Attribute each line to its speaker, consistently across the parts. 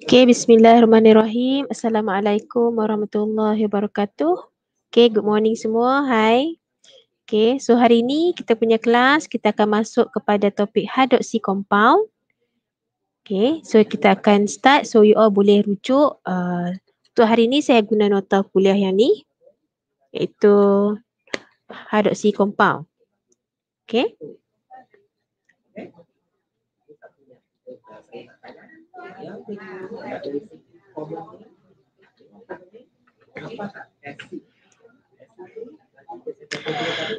Speaker 1: Okay,
Speaker 2: bismillahirrahmanirrahim. Assalamualaikum warahmatullahi wabarakatuh. Okay, good morning semua. Hi. Okay, so hari ini kita punya kelas, kita akan masuk kepada topik hydroxy compound. Okay, so kita akan start. So you all boleh rujuk. Uh, untuk hari ini saya guna nota kuliah yang ni. Iaitu hydroxy compound. Okay.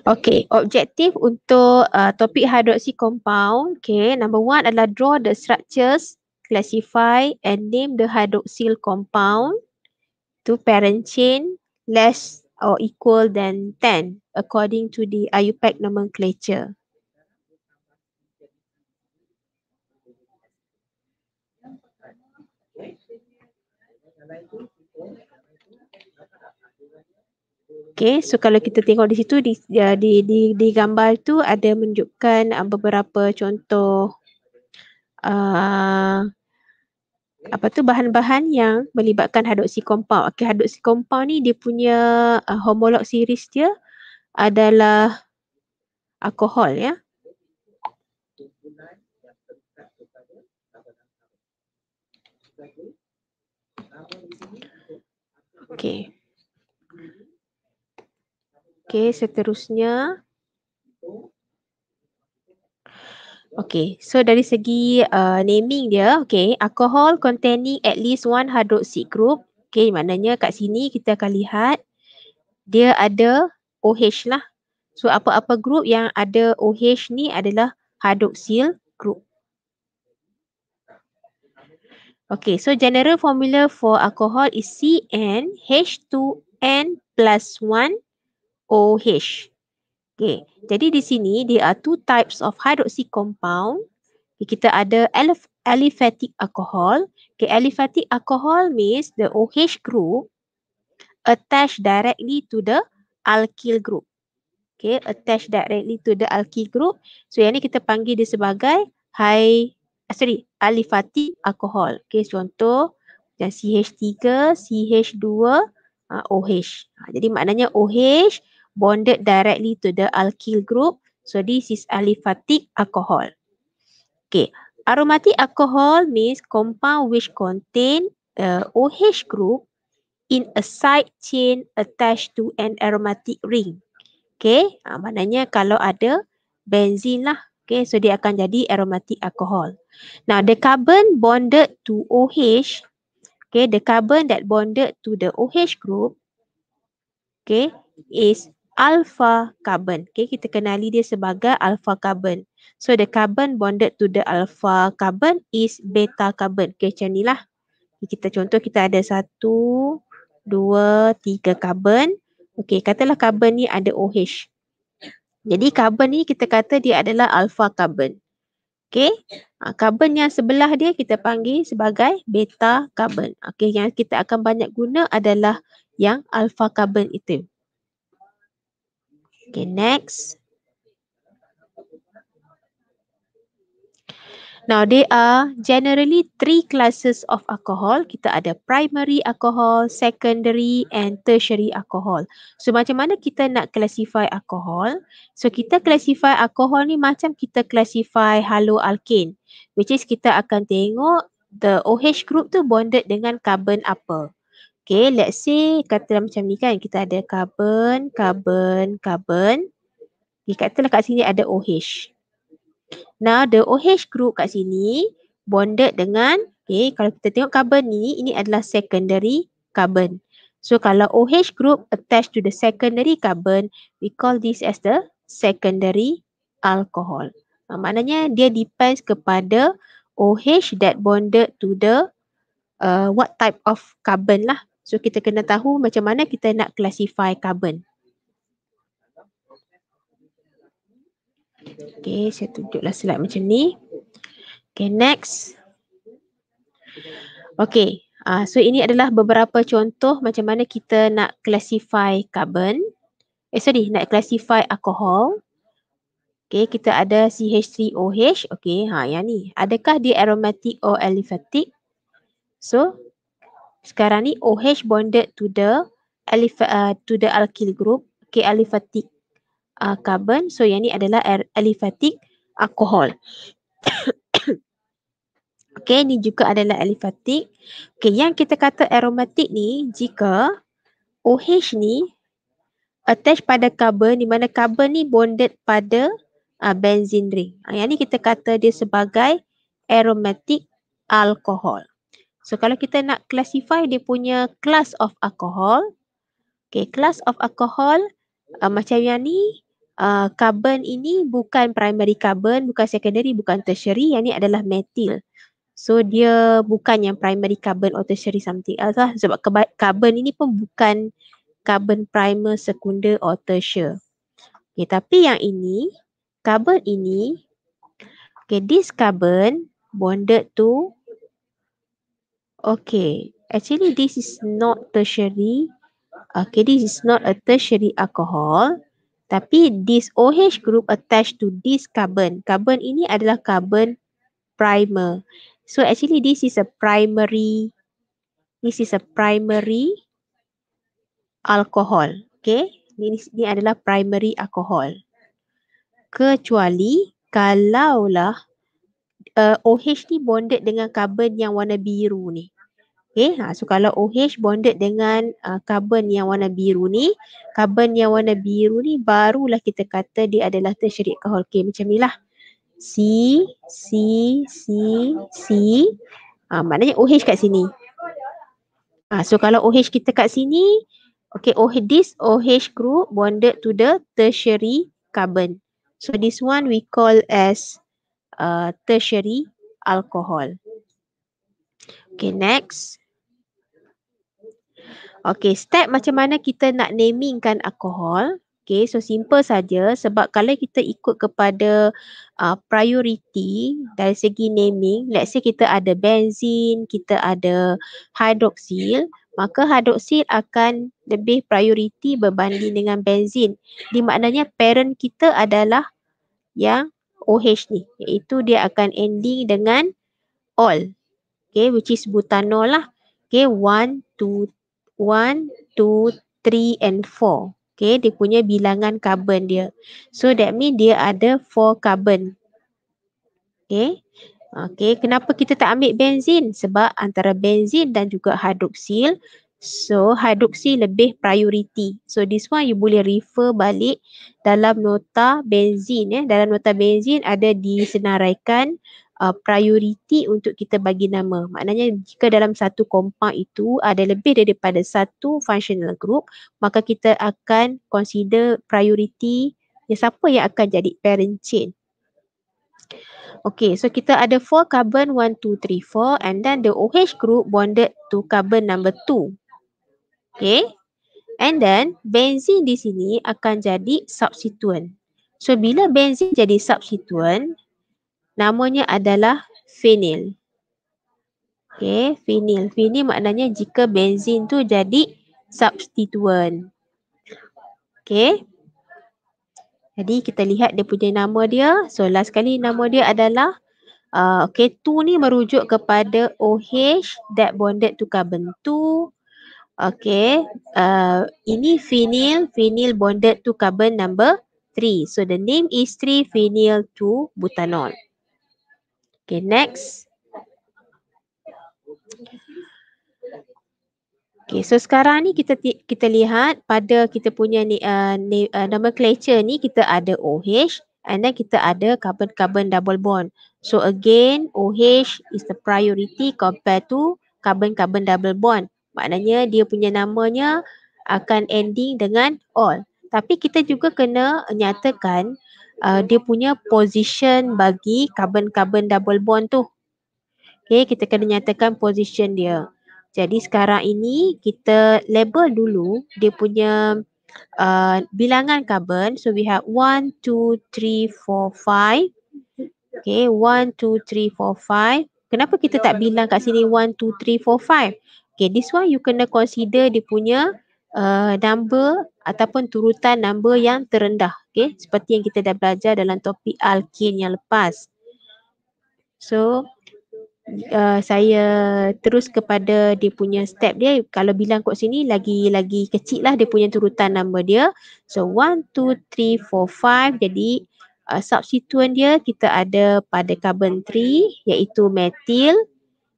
Speaker 2: Okay, objektif untuk uh, topik hydroxy compound, okay, number one adalah draw the structures, classify and name the hydroxyl compound to parent chain less or equal than 10 according to the IUPAC e nomenclature. Okay, so kalau kita tengok di situ, di, ya, di, di, di gambar tu ada menunjukkan uh, beberapa contoh uh, apa tu bahan-bahan yang melibatkan hadoxy compound. Okey, hadoxy compound ni dia punya uh, homolog series dia adalah alkohol ya. Okey. Okey, seterusnya Okay, so dari segi uh, naming dia, okay, alcohol containing at least one hydroxy group. Okay, maknanya kat sini kita akan lihat dia ada OH lah. So apa-apa group yang ada OH ni adalah hydroxyl group. Okay, so general formula for alcohol is CnH2n plus 1 OH. Okay, jadi di sini there are two types of hydroxy compound. Kita ada alif aliphatic alcohol. Okay, aliphatic alcohol means the OH group attached directly to the alkyl group. Okay, attached directly to the alkyl group. So yang ni kita panggil dia sebagai high, ah, sorry, aliphatic alcohol. Okay, contoh CH3, CH2, uh, OH. Ha, jadi maknanya OH bonded directly to the alkyl group. So this is aliphatic alcohol. Okay, aromatic alcohol means compound which contain uh, OH group in a side chain attached to an aromatic ring. Okay, uh, maknanya kalau ada benzene lah. Okay, so dia akan jadi aromatic alcohol. Now, the carbon bonded to OH, okay, the carbon that bonded to the OH group, okay, is alpha carbon. Okay, kita kenali dia sebagai alpha carbon. So the carbon bonded to the alpha carbon is beta carbon. Okay, macam ni lah. Kita contoh kita ada satu, dua, tiga carbon. Okay, katalah carbon ni ada OH. Jadi carbon ni kita kata dia adalah alpha carbon. Okay, ah, carbon yang sebelah dia kita panggil sebagai beta carbon. Okay, yang kita akan banyak guna adalah yang alpha carbon itu. Okay, next. Now, there are generally three classes of alcohol. Kita ada primary alcohol, secondary and tertiary alcohol. So, macam mana kita nak classify alcohol? So, kita classify alcohol ni macam kita classify haloalkane. Which is kita akan tengok the OH group tu bonded dengan carbon apa. Okay, let's say katalah macam ni kan. Kita ada carbon, carbon, carbon. Okay, katalah kat sini ada OH. Now, the OH group kat sini bonded dengan, okay, kalau kita tengok carbon ni, ini adalah secondary carbon. So, kalau OH group attached to the secondary carbon, we call this as the secondary alcohol. Uh, maknanya, dia depends kepada OH that bonded to the Uh, what type of carbon lah So kita kena tahu macam mana kita nak classify carbon. Okay, saya tunjuklah slide macam ni. Okay, next. Okay, uh, so ini adalah beberapa contoh macam mana kita nak classify carbon. Eh, sorry, nak classify alcohol. Okay, kita ada CH3OH. Okay, ha, yang ni. Adakah dia aromatic or aliphatic? So, sekarang ni OH bonded to the alif uh, to the alkyl group, okay aliphatic uh, carbon. So yang ni adalah aliphatic alcohol. okay, ni juga adalah aliphatic. Okay, yang kita kata aromatik ni jika OH ni attach pada carbon di mana carbon ni bonded pada uh, benzene ring. Ah, yang ni kita kata dia sebagai aromatik alcohol. So kalau kita nak classify dia punya class of alcohol. Okay, class of alcohol uh, macam yang ni, uh, carbon ini bukan primary carbon, bukan secondary, bukan tertiary. Yang ni adalah methyl. So dia bukan yang primary carbon or tertiary something else lah. Sebab carbon ini pun bukan carbon primer, secondary or tertiary. Okay, tapi yang ini, carbon ini, okay, this carbon bonded to Okay, actually this is not tertiary. Okay, this is not a tertiary alcohol. Tapi this OH group attached to this carbon. Carbon ini adalah carbon primer. So actually this is a primary, this is a primary alcohol. Okay, ni ni adalah primary alcohol. Kecuali kalaulah uh, OH ni bonded dengan carbon yang warna biru ni. Okay, ha, so kalau OH bonded dengan karbon uh, yang warna biru ni, karbon yang warna biru ni barulah kita kata dia adalah tertiary alcohol. Okay, macam ni lah. C, C, C, C. Ha, maknanya OH kat sini. Ha, so kalau OH kita kat sini, okay, OH, this OH group bonded to the tertiary carbon. So this one we call as uh, tertiary alcohol. Okay, next. Okay, step macam mana kita nak namingkan alkohol. Okay, so simple saja sebab kalau kita ikut kepada uh, priority dari segi naming, let's say kita ada benzene, kita ada hydroxyl, maka hydroxyl akan lebih priority berbanding dengan benzene. Di maknanya parent kita adalah yang OH ni, iaitu dia akan ending dengan all. Okay, which is butanol lah. Okay, one, two, 1, 2, 3 and 4. Okay, dia punya bilangan carbon dia. So that mean dia ada 4 carbon. Okay. Okay, kenapa kita tak ambil benzin? Sebab antara benzin dan juga hydroxyl. So hydroxyl lebih priority. So this one you boleh refer balik dalam nota benzin. Eh. Dalam nota benzin ada disenaraikan uh, prioriti untuk kita bagi nama. Maknanya jika dalam satu compound itu ada lebih daripada satu functional group, maka kita akan consider prioriti yang siapa yang akan jadi parent chain. Okay, so kita ada four carbon one, two, three, four, and then the OH group bonded to carbon number two. Okay, and then benzene di sini akan jadi substituent. So, bila benzene jadi substituent, namanya adalah phenyl. Okay, phenyl. Phenyl maknanya jika benzin tu jadi substituen. Okay. Jadi kita lihat dia punya nama dia. So last kali nama dia adalah uh, okay, tu ni merujuk kepada OH that bonded to carbon 2. Okay, uh, ini phenyl, phenyl bonded to carbon number 3. So the name is 3-phenyl-2-butanol. Okay, next. Okay, so sekarang ni kita kita lihat pada kita punya ni, uh, ni uh, nomenclature ni kita ada OH and then kita ada carbon-carbon double bond. So again, OH is the priority compared to carbon-carbon double bond. Maknanya dia punya namanya akan ending dengan all. Tapi kita juga kena nyatakan uh, dia punya position bagi carbon-carbon double bond tu. Okay, kita kena nyatakan position dia. Jadi sekarang ini kita label dulu dia punya uh, bilangan carbon. So we have 1, 2, 3, 4, 5. Okay, 1, 2, 3, 4, 5. Kenapa kita tak bilang kat sini 1, 2, 3, 4, 5? Okay, this one you kena consider dia punya uh, number ataupun turutan nombor yang terendah. Okay. Seperti yang kita dah belajar dalam topik alkin yang lepas. So, uh, saya terus kepada dia punya step dia. Kalau bilang kot sini, lagi-lagi kecil lah dia punya turutan nombor dia. So, 1, 2, 3, 4, 5. Jadi, uh, substituen dia kita ada pada carbon 3 iaitu metil.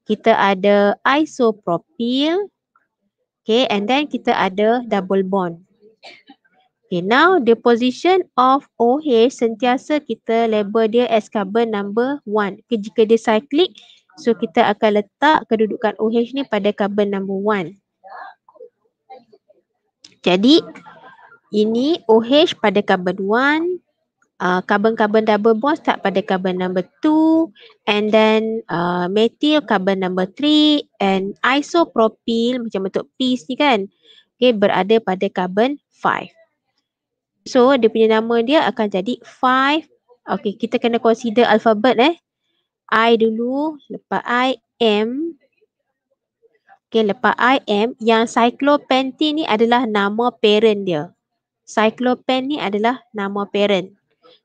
Speaker 2: Kita ada isopropyl. Okay, and then kita ada double bond. Okay, now the position of OH sentiasa kita label dia as carbon number one. Okay, jika dia cyclic, so kita akan letak kedudukan OH ni pada carbon number one. Jadi, ini OH pada carbon one, Uh, carbon-carbon double bond start pada carbon number two, and then uh, methyl carbon number three, and isopropyl macam bentuk piece ni kan okay, berada pada carbon 5. So dia punya nama dia akan jadi 5. Okay kita kena consider alphabet eh. I dulu, lepas I, M. Okay lepas I, M. Yang cyclopentin ni adalah nama parent dia. Cyclopen ni adalah nama parent.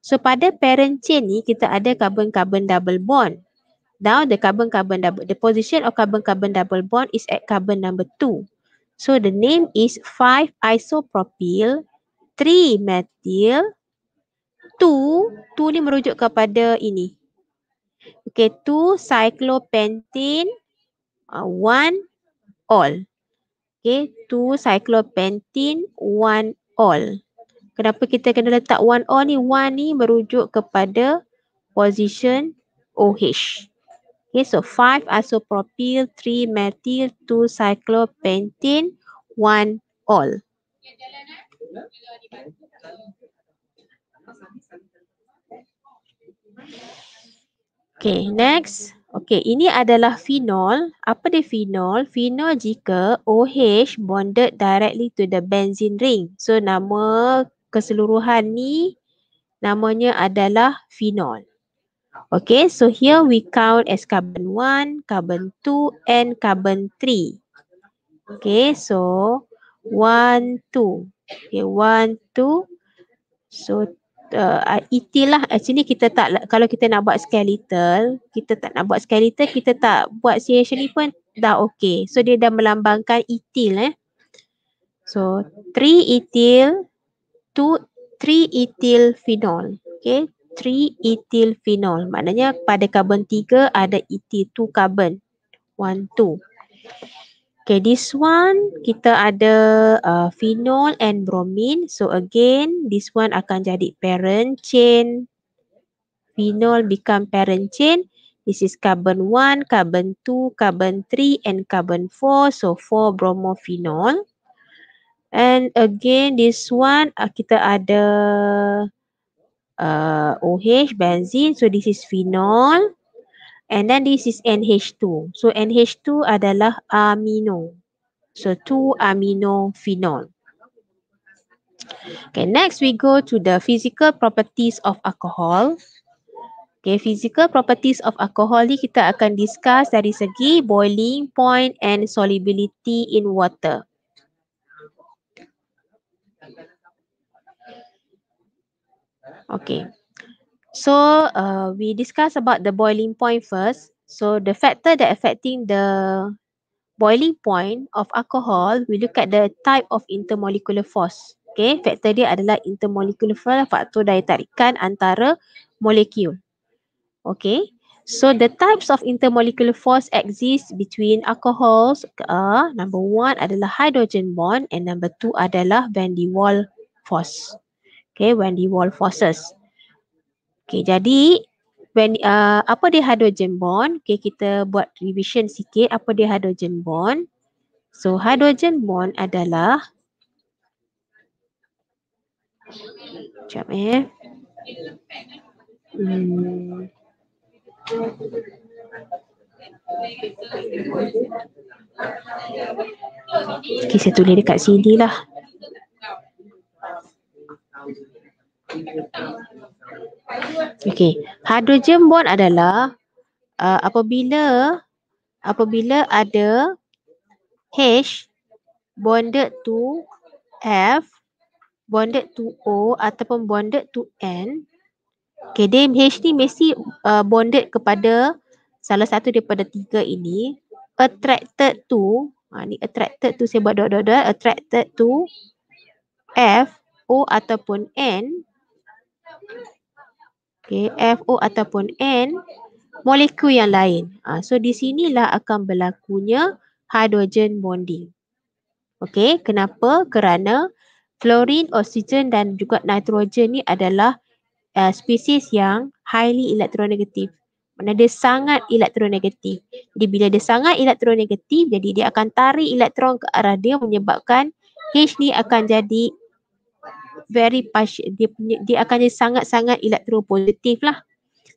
Speaker 2: So pada parent chain ni kita ada carbon-carbon double bond. Now the carbon-carbon double, the position of carbon-carbon double bond is at carbon number 2. So the name is 5 isopropyl 3 methyl 2 2 ni merujuk kepada ini. Okay, 2 cyclopentane 1 uh, all. Okay, 2 cyclopentane 1 all. Kenapa kita kena letak 1 all ni? 1 ni merujuk kepada position OH. Okay, so 5 isopropyl, three methyl, two cyclopentene, one all. Okay, next. Okay, ini adalah phenol. Apa dia phenol? Phenol jika OH bonded directly to the benzene ring. So, nama keseluruhan ni namanya adalah phenol. Okay, so here we count as carbon 1, carbon 2 and carbon 3. Okay, so 1, 2. Okay, 1, 2. So, uh, uh, itilah actually kita tak, kalau kita nak buat skeletal, kita tak nak buat skeletal, kita tak buat CH ni pun dah okay. So, dia dah melambangkan itil eh. So, 3 ethyl, 2, 3 ethyl phenol. Okay, 3-ethylphenol. Maknanya pada carbon 3 ada ethyl 2 carbon. 1, 2. Okay, this one kita ada uh, phenol and bromine. So again, this one akan jadi parent chain. Phenol become parent chain. This is carbon 1, carbon 2, carbon 3 and carbon 4. So 4 bromophenol. And again, this one uh, kita ada uh, OH, benzene. So this is phenol. And then this is NH2. So NH2 adalah amino. So two amino phenol. Okay, next we go to the physical properties of alcohol. Okay, physical properties of alcohol ni kita akan discuss dari segi boiling point and solubility in water. Okay. So uh, we discuss about the boiling point first. So the factor that affecting the boiling point of alcohol, we look at the type of intermolecular force. Okay, factor dia adalah intermolecular force, lah, faktor daya tarikan antara molekul. Okay, so the types of intermolecular force exist between alcohols. Uh, number one adalah hydrogen bond and number two adalah Van der Waal force okay when the wall forces okay jadi when uh, apa dia hydrogen bond okay kita buat revision sikit apa dia hydrogen bond so hydrogen bond adalah
Speaker 1: Sekejap eh.
Speaker 2: Hmm. Okay, saya tulis dekat sini lah. Okey, hydrogen bond adalah uh, apabila apabila ada H bonded to F bonded to O ataupun bonded to N. Okey, dem H ni mesti uh, bonded kepada salah satu daripada tiga ini attracted to ha ni attracted to saya buat dot dot dot attracted to F O ataupun N Okay, FO ataupun N molekul yang lain. Ha, so di sinilah akan berlakunya hydrogen bonding. Okay, kenapa? Kerana fluorine, oksigen dan juga nitrogen ni adalah uh, spesies yang highly elektronegatif. Mana dia sangat elektronegatif. Jadi bila dia sangat elektronegatif, jadi dia akan tarik elektron ke arah dia menyebabkan H ni akan jadi very partial, dia, punya, dia akan jadi sangat-sangat elektropositif lah.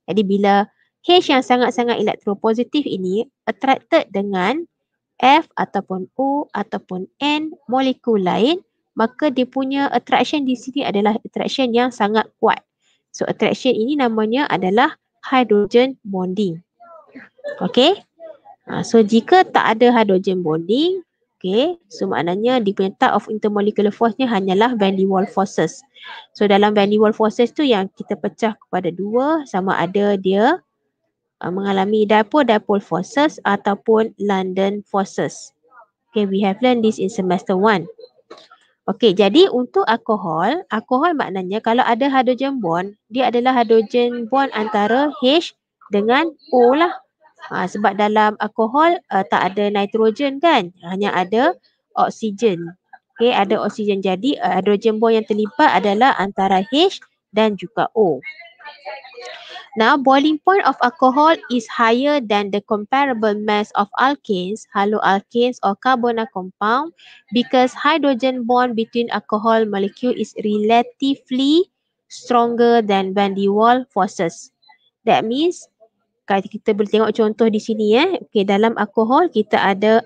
Speaker 2: Jadi bila H yang sangat-sangat elektropositif ini attracted dengan F ataupun O ataupun N molekul lain, maka dia punya attraction di sini adalah attraction yang sangat kuat. So attraction ini namanya adalah hydrogen bonding. Okay. Ha, so jika tak ada hydrogen bonding, Okay, so maknanya di of intermolecular force ni hanyalah Van der wall forces. So dalam Van der wall forces tu yang kita pecah kepada dua sama ada dia uh, mengalami dipole-dipole forces ataupun London forces. Okay, we have learned this in semester one. Okay, jadi untuk alkohol, alkohol maknanya kalau ada hydrogen bond, dia adalah hydrogen bond antara H dengan O lah. Ha, sebab dalam alkohol uh, tak ada nitrogen kan? Hanya ada oksigen. Okey, ada oksigen. Jadi uh, hidrogen bond yang terlibat adalah antara H dan juga O. Now, boiling point of alcohol is higher than the comparable mass of alkanes, haloalkanes or carbonyl compound because hydrogen bond between alcohol molecule is relatively stronger than van der Waals forces. That means kalau kita boleh tengok contoh di sini eh. Okey dalam alkohol kita ada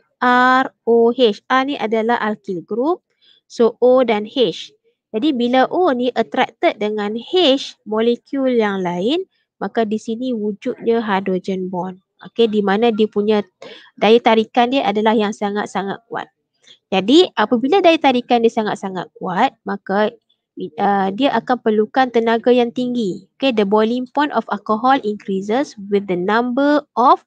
Speaker 2: R-O-H. R ni adalah alkyl group. So O dan H. Jadi bila O ni attracted dengan H molekul yang lain maka di sini wujudnya hydrogen bond. Okey di mana dia punya daya tarikan dia adalah yang sangat-sangat kuat. Jadi apabila daya tarikan dia sangat-sangat kuat maka uh, dia akan perlukan tenaga yang tinggi. Okay, the boiling point of alcohol increases with the number of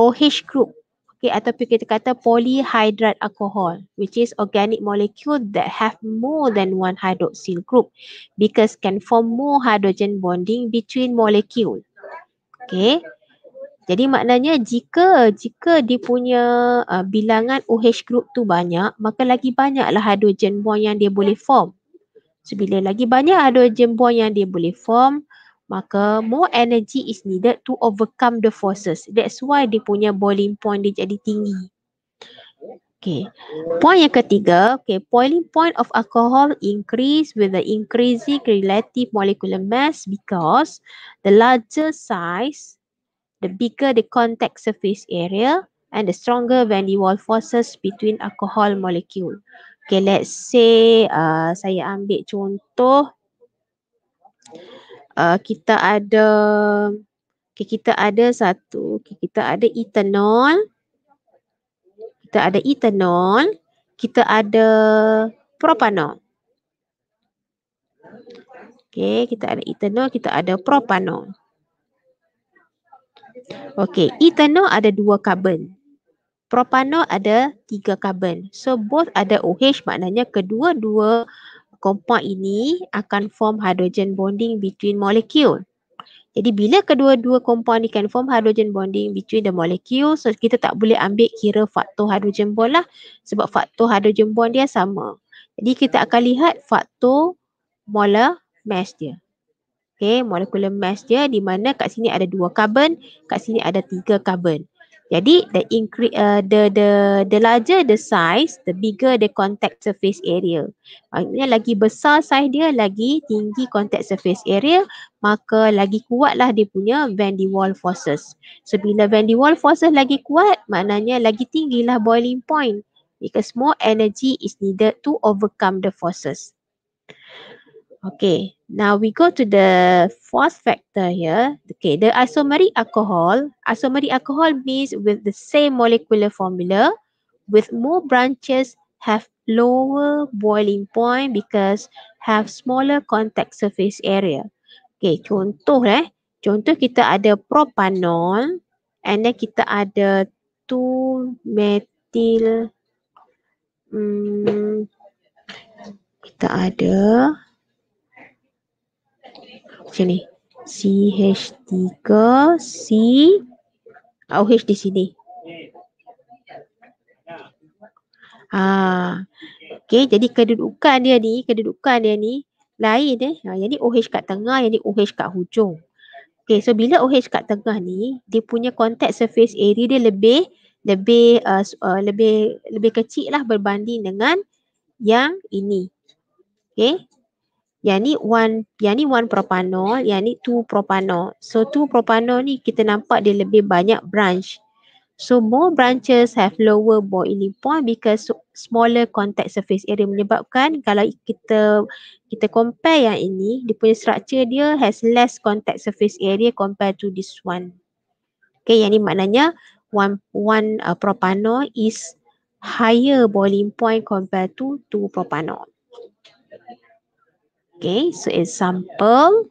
Speaker 2: OH group. Okay, ataupun kita kata polyhydrate alcohol, which is organic molecule that have more than one hydroxyl group because can form more hydrogen bonding between molecule. Okay, jadi maknanya jika jika dia punya uh, bilangan OH group tu banyak, maka lagi banyaklah hydrogen bond yang dia boleh form. So bila lagi banyak hydrogen bond yang dia boleh form, maka more energy is needed to overcome the forces. That's why dia punya boiling point dia jadi tinggi. Okay. Point yang ketiga, okay, boiling point of alcohol increase with the increasing relative molecular mass because the larger size, the bigger the contact surface area and the stronger van der Waals forces between alcohol molecule. Okay, let's say uh, saya ambil contoh uh, kita ada okay, kita ada satu, okay, kita ada ethanol. Kita ada ethanol, kita ada propanol. Okay, kita ada ethanol, kita ada propanol. Okay, ethanol ada dua karbon propanol ada tiga karbon. So both ada OH maknanya kedua-dua kompon ini akan form hydrogen bonding between molecule. Jadi bila kedua-dua compound ni can form hydrogen bonding between the molecule, so kita tak boleh ambil kira faktor hydrogen bond lah sebab faktor hydrogen bond dia sama. Jadi kita akan lihat faktor molar mass dia. Okay, molecular mass dia di mana kat sini ada dua karbon, kat sini ada tiga karbon. Jadi the increase uh, the the the larger the size, the bigger the contact surface area. Maknanya lagi besar saiz dia, lagi tinggi contact surface area, maka lagi kuatlah dia punya van der Waal forces. So bila van der Waal forces lagi kuat, maknanya lagi tinggilah boiling point because more energy is needed to overcome the forces. Okay, now we go to the fourth factor here. Okay, the isomeric alcohol. Isomeric alcohol means with the same molecular formula, with more branches, have lower boiling point because have smaller contact surface area. Okay, contoh eh. Contoh kita ada propanol and then kita ada 2-methyl... Hmm, kita ada... Macam ni. CH3 C OH di sini. Ah. Okey, jadi kedudukan dia ni, kedudukan dia ni lain eh. Ha, yang ni OH kat tengah, yang ni OH kat hujung. Okey, so bila OH kat tengah ni, dia punya contact surface area dia lebih lebih uh, uh, lebih lebih kecil lah berbanding dengan yang ini. Okey, yang ni one yang ni one propanol yang ni two propanol so two propanol ni kita nampak dia lebih banyak branch so more branches have lower boiling point because smaller contact surface area menyebabkan kalau kita kita compare yang ini dia punya structure dia has less contact surface area compared to this one okay yang ni maknanya one one uh, propanol is higher boiling point compared to two propanol Okay, so example,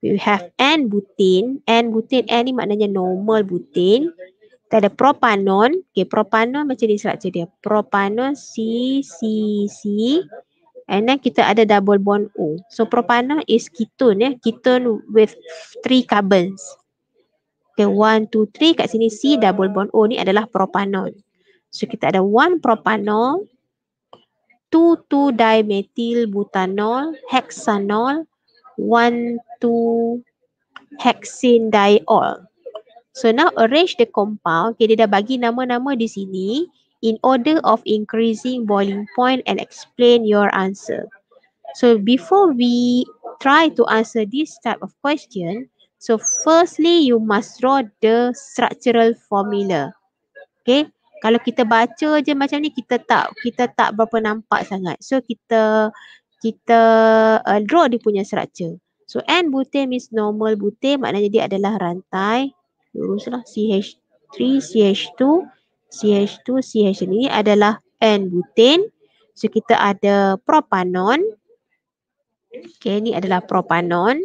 Speaker 2: we have N-butin. N-butin, N ni maknanya normal butin. Kita ada propanon. Okay, propanon macam ni structure dia. Propanon C, C, C. And then kita ada double bond O. So propanon is ketone. Eh? Ketone with three carbons. Okay, one, two, three. Kat sini C double bond O ni adalah propanon. So kita ada one propanol. 22 butanol, hexanol, 12 diol. So now arrange the compound. Okay, dia dah bagi nama-nama di sini in order of increasing boiling point and explain your answer. So before we try to answer this type of question, so firstly you must draw the structural formula. Okay kalau kita baca je macam ni kita tak kita tak berapa nampak sangat so kita kita uh, draw dia punya structure so n butir means normal butir maknanya dia adalah rantai luruslah CH3 CH2 CH2 CH ini adalah n butin so kita ada propanon okay ni adalah propanon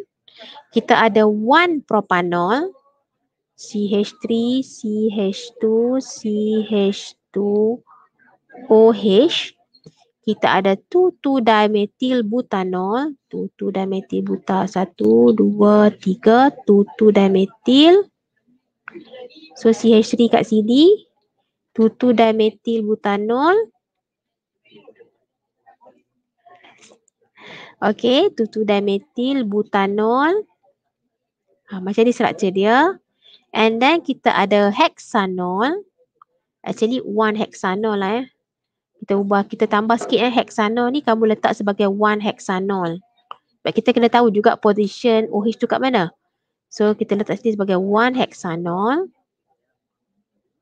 Speaker 2: kita ada one propanol CH3, CH2, CH2, OH. Kita ada 2,2 dimethyl butanol. 2,2 dimethyl buta. 1, 2, 3. 2,2 dimethyl. So CH3 kat sini. 2,2 dimethyl butanol. Okay, 2,2 dimethyl butanol. Ha, macam ni structure dia. And then kita ada hexanol. Actually one hexanol lah ya. Eh. Kita ubah, kita tambah sikit eh. Hexanol ni kamu letak sebagai one hexanol. Sebab kita kena tahu juga position OH tu kat mana. So kita letak sini sebagai one hexanol.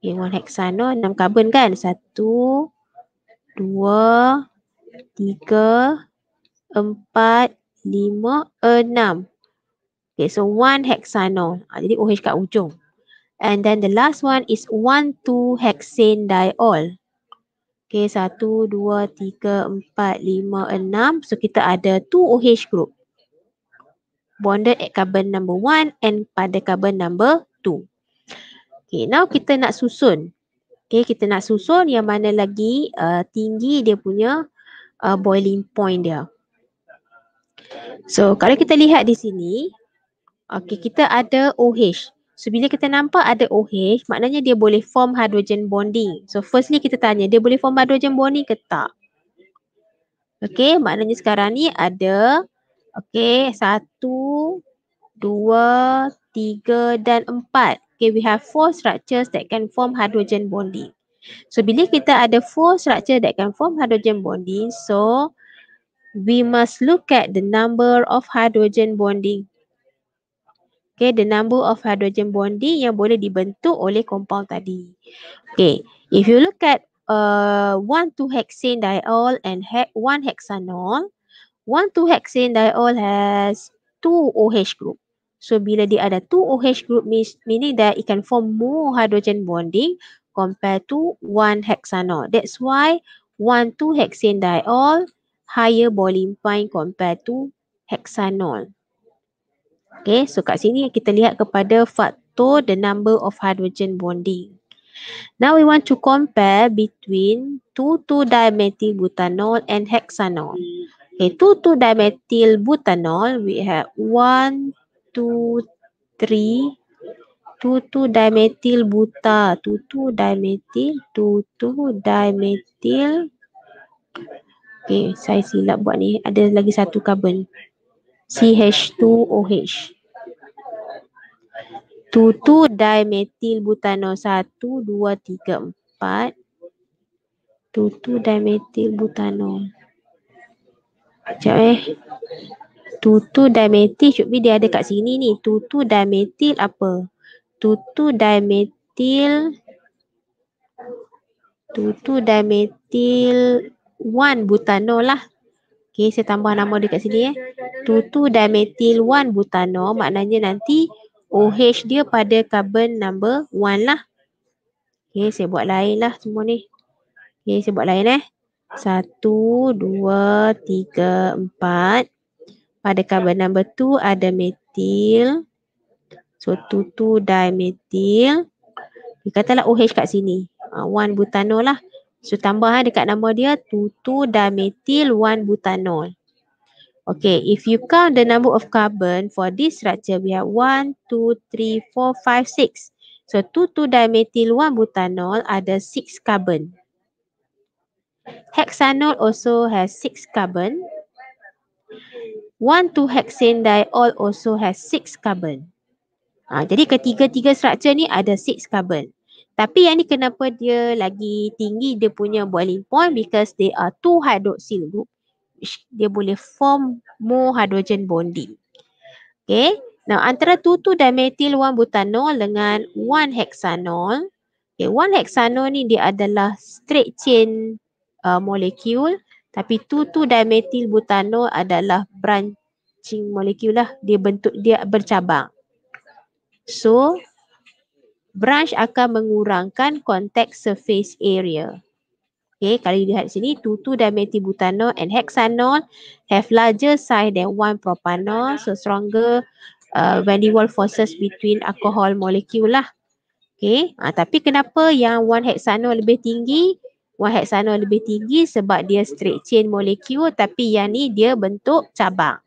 Speaker 2: Okay, one hexanol, enam karbon kan? Satu, dua, tiga, empat, lima, enam. Okay, so one hexanol. Ah, jadi OH kat ujung. And then the last one is 1,2 hexane diol. Okay, 1, 2, 3, 4, 5, 6. So kita ada 2 OH group. Bonded at carbon number 1 and pada carbon number 2. Okay, now kita nak susun. Okay, kita nak susun yang mana lagi uh, tinggi dia punya uh, boiling point dia. So, kalau kita lihat di sini, okay, kita ada OH. So bila kita nampak ada OH, maknanya dia boleh form hydrogen bonding. So firstly kita tanya, dia boleh form hydrogen bonding ke tak? Okay, maknanya sekarang ni ada, okay, satu, dua, tiga dan empat. Okay, we have four structures that can form hydrogen bonding. So bila kita ada four structure that can form hydrogen bonding, so we must look at the number of hydrogen bonding Okay, the number of hydrogen bonding yang boleh dibentuk oleh compound tadi. Okay, if you look at uh, one two hexane diol and he one hexanol, one two hexane diol has two OH group. So bila dia ada two OH group means meaning that it can form more hydrogen bonding compared to one hexanol. That's why one two hexane diol higher boiling point compared to hexanol. Okay, so kat sini kita lihat kepada faktor the number of hydrogen bonding. Now we want to compare between 2,2-dimethylbutanol and hexanol. Okay, 2,2-dimethylbutanol, we have 1, 2, 3, 2,2 dimethyl buta, 2,2 dimethyl, 2,2 dimethyl. Okay, saya silap buat ni. Ada lagi satu carbon. CH2OH. 2 dimethyl butano 1 2 3 4 2 dimethyl butano, Jap eh. 2 dimethyl should be dia ada kat sini ni. 2 dimethyl apa? 2 dimethyl 2 dimethyl 1 butano lah. okay saya tambah nama dekat sini eh. 2-2 dimethyl 1 butanol maknanya nanti OH dia pada carbon number one lah. Okay, saya buat lain lah semua ni. Okay, saya buat lain eh. Satu, dua, tiga, empat Pada carbon number 2 ada methyl. So, 2-2 dimethyl. Dia katalah OH kat sini. 1 ha, uh, butanol lah. So, tambah eh, dekat nama dia 2-2 dimethyl 1 butanol. Okay, if you count the number of carbon for this structure, we have 1, 2, 3, 4, 5, 6. So, 2, 2 dimethyl, 1 butanol ada 6 carbon. Hexanol also has 6 carbon. 1, 2 hexane diol also has 6 carbon. Ha, jadi, ketiga-tiga structure ni ada 6 carbon. Tapi yang ni kenapa dia lagi tinggi dia punya boiling point because they are two hydroxyl group which dia boleh form more hydrogen bonding. Okay. Now antara 2,2 dimethyl 1 butanol dengan 1 hexanol. Okay, 1 hexanol ni dia adalah straight chain uh, molecule tapi 2,2 dimethyl butanol adalah branching molecule lah. Dia bentuk dia bercabang. So branch akan mengurangkan contact surface area. Okay, kalau you lihat sini, 2,2 dimethylbutanol and hexanol have larger size than one propanol. So, stronger uh, when wall forces between alcohol molecule lah. Okay, uh, tapi kenapa yang one hexanol lebih tinggi? One hexanol lebih tinggi sebab dia straight chain molecule tapi yang ni dia bentuk cabang.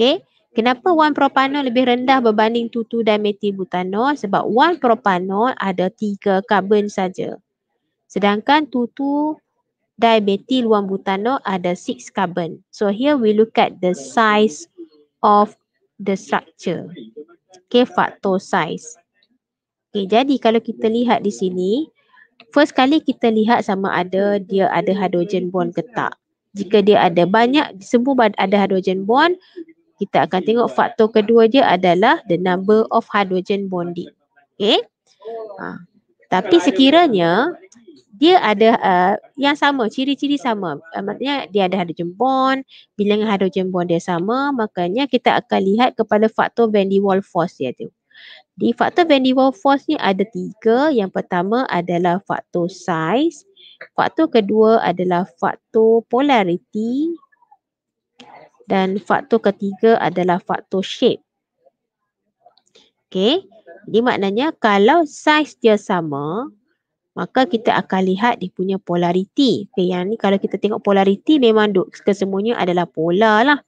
Speaker 2: Okay, kenapa one propanol lebih rendah berbanding 2,2 dimethylbutanol? Sebab one propanol ada tiga karbon saja. Sedangkan 2,2 dibetil 1 butano ada 6 carbon. So here we look at the size of the structure. Okay, factor size. Okay, jadi kalau kita lihat di sini, first kali kita lihat sama ada dia ada hydrogen bond ke tak. Jika dia ada banyak, semua ada hydrogen bond, kita akan tengok faktor kedua dia adalah the number of hydrogen bonding. Okay. Ha. Tapi sekiranya dia ada uh, yang sama, ciri-ciri sama. Uh, maksudnya dia ada hadu jembon, bilangan hadu jembon dia sama, makanya kita akan lihat kepada faktor Van der Waals. force dia tu. Di faktor Van der Waals force ni ada tiga. Yang pertama adalah faktor size. Faktor kedua adalah faktor polarity. Dan faktor ketiga adalah faktor shape. Okay. Jadi maknanya kalau size dia sama, maka kita akan lihat dia punya polariti. Okay, yang ni kalau kita tengok polariti memang duk, kesemuanya adalah pola lah.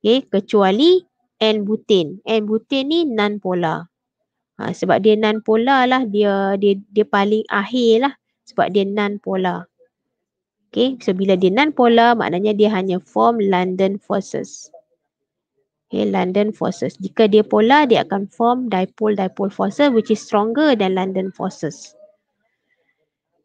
Speaker 2: Okay, kecuali N-butin. N-butin ni non pola. Ha, sebab dia non pola lah, dia, dia, dia paling akhir lah sebab dia non pola. Okay, so bila dia non pola maknanya dia hanya form London forces. Okay, London forces. Jika dia pola dia akan form dipole-dipole forces which is stronger than London forces.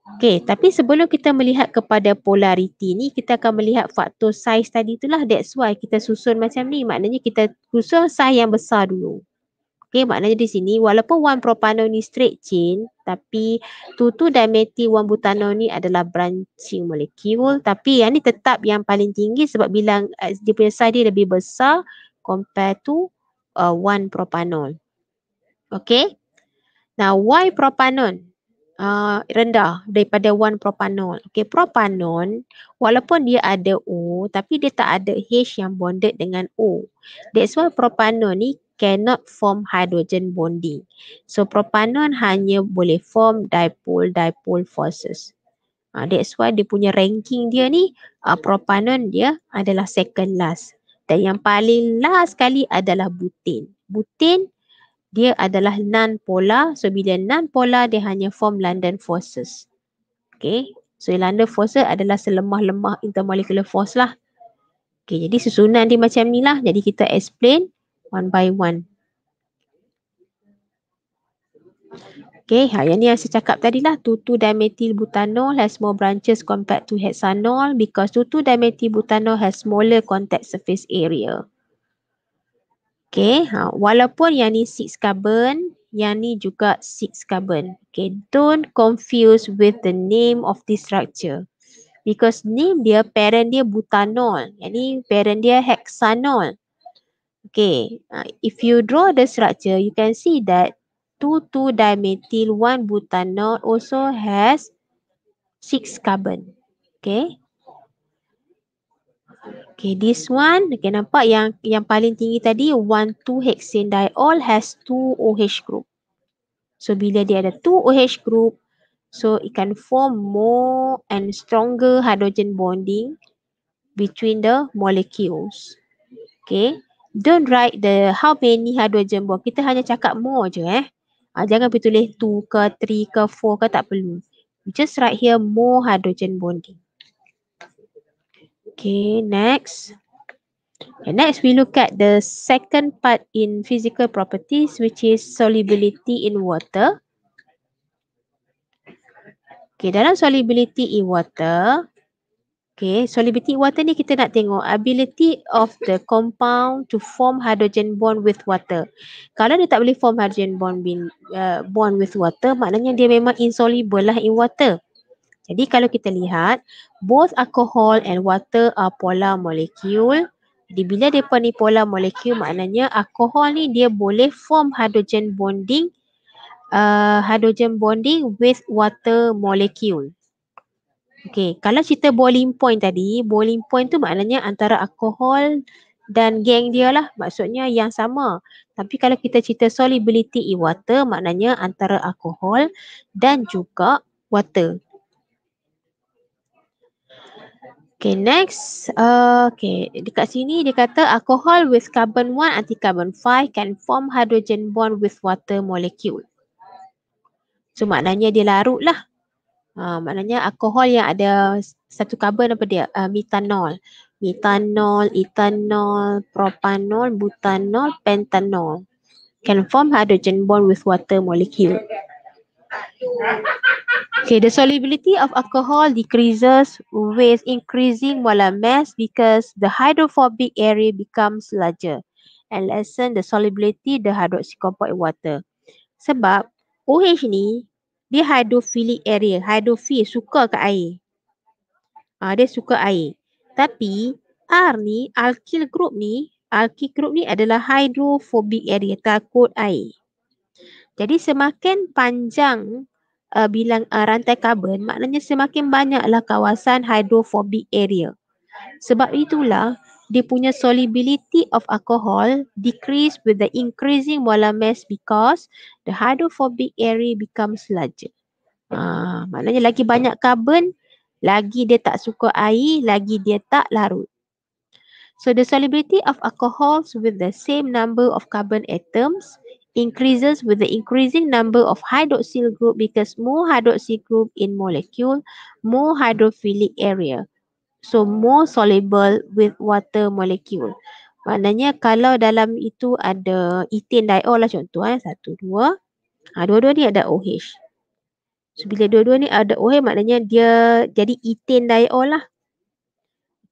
Speaker 2: Okay, tapi sebelum kita melihat kepada polariti ni, kita akan melihat faktor size tadi itulah. That's why kita susun macam ni. Maknanya kita susun size yang besar dulu. Okay, maknanya di sini walaupun one propanol ni straight chain, tapi tutu dan meti one butanol ni adalah branching molecule. Tapi yang ni tetap yang paling tinggi sebab bilang uh, eh, dia punya size dia lebih besar compare to uh, one propanol. Okay. Now, why propanol? Ah, rendah daripada 1 propanol. Okey, propanol walaupun dia ada O tapi dia tak ada H yang bonded dengan O. That's why propanol ni cannot form hydrogen bonding. So propanol hanya boleh form dipole-dipole forces. Uh, that's why dia punya ranking dia ni uh, propanol dia adalah second last. Dan yang paling last sekali adalah butin. Butin dia adalah non-polar. So bila non-polar dia hanya form London forces. Okay. So London forces adalah selemah-lemah intermolecular force lah. Okay jadi susunan dia macam ni lah. Jadi kita explain one by one. Okay, ha, yang ni yang saya cakap tadi lah, 22 butanol has more branches compared to hexanol because 22 butanol has smaller contact surface area. Okay, ha, walaupun yang ni 6 carbon, yang ni juga 6 carbon. Okay, don't confuse with the name of this structure. Because name dia, parent dia butanol. Yang ni parent dia hexanol. Okay, ha, if you draw the structure, you can see that 2,2-dimethyl-1-butanol also has 6 carbon. Okay. Okay, this one, okay nampak yang yang paling tinggi tadi 1,2 hexane diol has 2 OH group. So bila dia ada 2 OH group, so it can form more and stronger hydrogen bonding between the molecules. Okay, don't write the how many hydrogen bond. Kita hanya cakap more je eh. Ha, jangan pergi tulis 2 ke 3 ke 4 ke tak perlu. Just write here more hydrogen bonding. Okay, next. And next, we look at the second part in physical properties, which is solubility in water. Okay, dalam solubility in water, okay, solubility in water ni kita nak tengok ability of the compound to form hydrogen bond with water. Kalau dia tak boleh form hydrogen bond, bin, uh, bond with water, maknanya dia memang insoluble lah in water. Jadi kalau kita lihat, both alcohol and water are polar molecule. Jadi bila mereka ni polar molecule, maknanya alcohol ni dia boleh form hydrogen bonding uh, hydrogen bonding with water molecule. Okay, kalau cerita boiling point tadi, boiling point tu maknanya antara alcohol dan geng dia lah. Maksudnya yang sama. Tapi kalau kita cerita solubility in water, maknanya antara alcohol dan juga water. Okay, next. Uh, okay, dekat sini dia kata alcohol with carbon 1 anti carbon 5 can form hydrogen bond with water molecule. So, maknanya dia larut lah. Uh, maknanya alkohol yang ada satu carbon apa dia? Uh, ah, metanol. Metanol, etanol, propanol, butanol, pentanol. Can form hydrogen bond with water molecule. Okay, the solubility of alcohol decreases with increasing molar mass because the hydrophobic area becomes larger and lessen the solubility the hydroxy compound in water. Sebab OH ni dia hydrophilic area, hydrophil suka ke air. Ah ha, dia suka air. Tapi R ni alkyl group ni, alkyl group ni adalah hydrophobic area takut air. Jadi semakin panjang uh, bilang uh, rantai karbon maknanya semakin banyaklah kawasan hydrophobic area. Sebab itulah dia punya solubility of alcohol decrease with the increasing molar mass because the hydrophobic area becomes larger. Uh, maknanya lagi banyak karbon, lagi dia tak suka air, lagi dia tak larut. So the solubility of alcohols with the same number of carbon atoms increases with the increasing number of hydroxyl group because more hydroxyl group in molecule, more hydrophilic area. So more soluble with water molecule. Maknanya kalau dalam itu ada ethane diol lah contoh eh. Satu, dua. Ah, dua-dua ni ada OH. So bila dua-dua ni ada OH maknanya dia jadi ethane diol lah.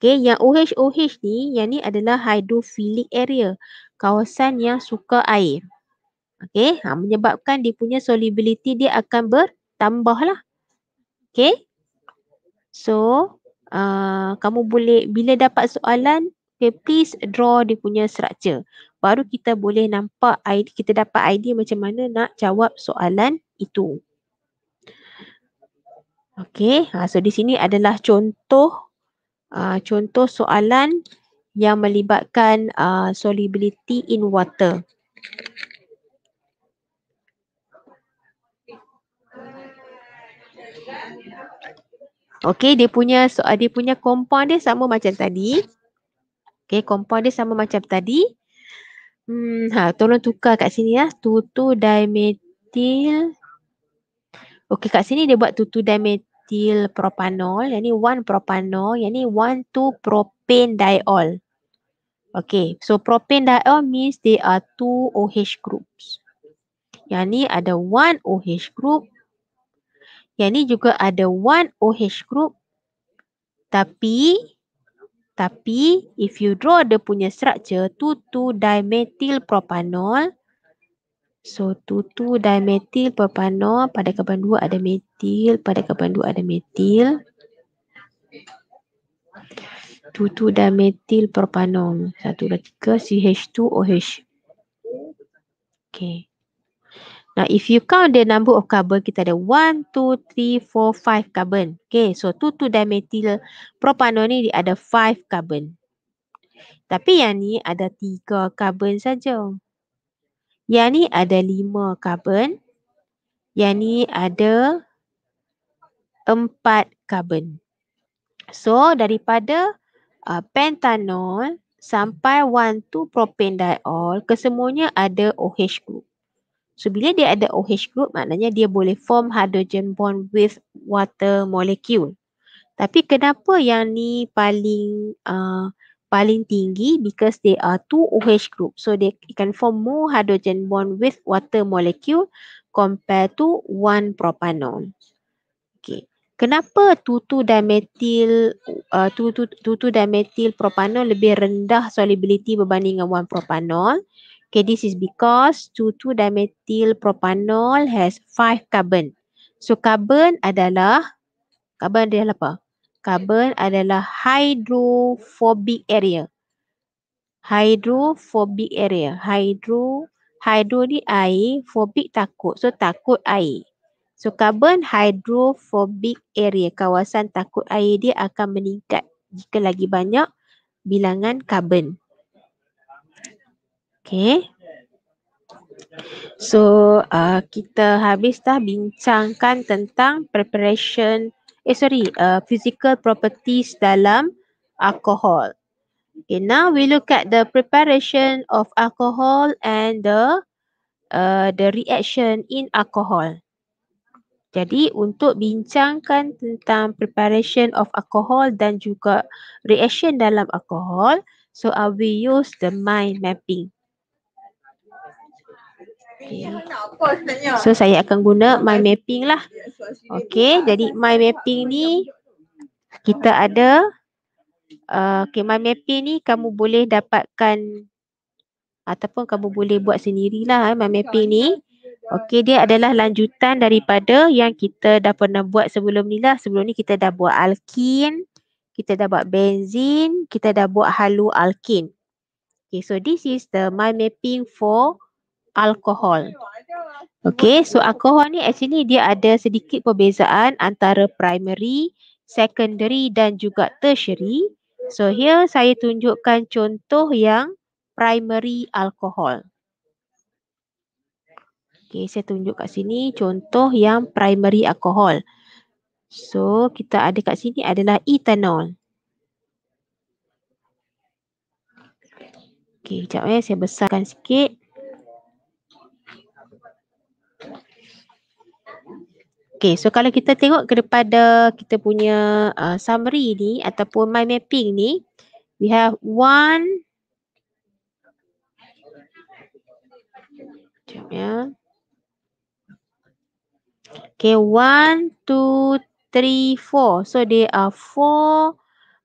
Speaker 2: Okay, yang OH-OH ni, yang ni adalah hydrophilic area. Kawasan yang suka air. Okey, ha, menyebabkan dia punya solubility dia akan bertambah lah. Okay. So, uh, kamu boleh, bila dapat soalan, okay, please draw dia punya structure. Baru kita boleh nampak, idea, kita dapat idea macam mana nak jawab soalan itu. Okey, ha, so di sini adalah contoh, uh, contoh soalan yang melibatkan uh, solubility in water. Okay. Okey, dia punya so, ah, dia punya compound dia sama macam tadi. Okey, compound dia sama macam tadi. Hmm, ha, tolong tukar kat sini lah. Tutu dimethyl. Okey, kat sini dia buat tutu dimethyl propanol. Yang ni one propanol. Yang ni one two propane diol. Okey, so propane diol means they are two OH groups. Yang ni ada one OH group. Yang ni juga ada one OH group. Tapi, tapi if you draw dia punya structure, 22 propanol. So, 22 propanol. pada kapan 2 ada metil, pada kapan 2 ada metil. 2,2-dimethylpropanol. 1, 2, 3, CH2, OH. Okay. Now, if you count the number of carbon, kita ada 1, 2, 3, 4, 5 carbon. Okay, so 2, 2-dimethyl propano ni dia ada 5 carbon. Tapi yang ni ada 3 carbon saja. Yang ni ada 5 carbon. Yang ni ada 4 carbon. So, daripada uh, pentanol sampai 1, 2-propane diol, kesemuanya ada OH group. So bila dia ada OH group maknanya dia boleh form hydrogen bond with water molecule. Tapi kenapa yang ni paling uh, paling tinggi? Because they are two OH group. So they can form more hydrogen bond with water molecule compared to one propanol. Okay. Kenapa tutu dimethyl uh, tutu tutu dimethyl propanol lebih rendah solubility berbanding dengan one propanol? Okay, this is because 22 dimethylpropanol has 5 carbon. So, carbon adalah, carbon adalah apa? Carbon adalah hydrophobic area. Hydrophobic area. Hydro, hydro ni air, phobic takut. So, takut air. So, carbon hydrophobic area, kawasan takut air dia akan meningkat jika lagi banyak bilangan carbon. Okay. So uh, kita habis dah bincangkan tentang preparation, eh sorry, uh, physical properties dalam alcohol. Okay, now we look at the preparation of alcohol and the uh, the reaction in alcohol. Jadi untuk bincangkan tentang preparation of alcohol dan juga reaction dalam alcohol, so uh, we use the mind mapping. Okay. So saya akan guna my mapping lah. Okay, ah. jadi my mapping ni kita ada uh, eh, okay, my mapping ni kamu boleh dapatkan ataupun kamu boleh buat sendirilah eh, my mapping ni. Okay, dia adalah lanjutan daripada yang kita dah pernah buat sebelum ni lah. Sebelum ni kita dah buat alkin, kita dah buat benzin, kita dah buat halu alkin. Okay, so this is the my mapping for alkohol. Okay, so alkohol ni actually dia ada sedikit perbezaan antara primary, secondary dan juga tertiary. So here saya tunjukkan contoh yang primary alkohol. Okay, saya tunjuk kat sini contoh yang primary alkohol. So kita ada kat sini adalah etanol. Okey, sekejap eh saya besarkan sikit. Okay so kalau kita tengok kepada kita punya uh, summary ni ataupun mind mapping ni we have one Jom ya. Okay, one, two, three, four. So, there are four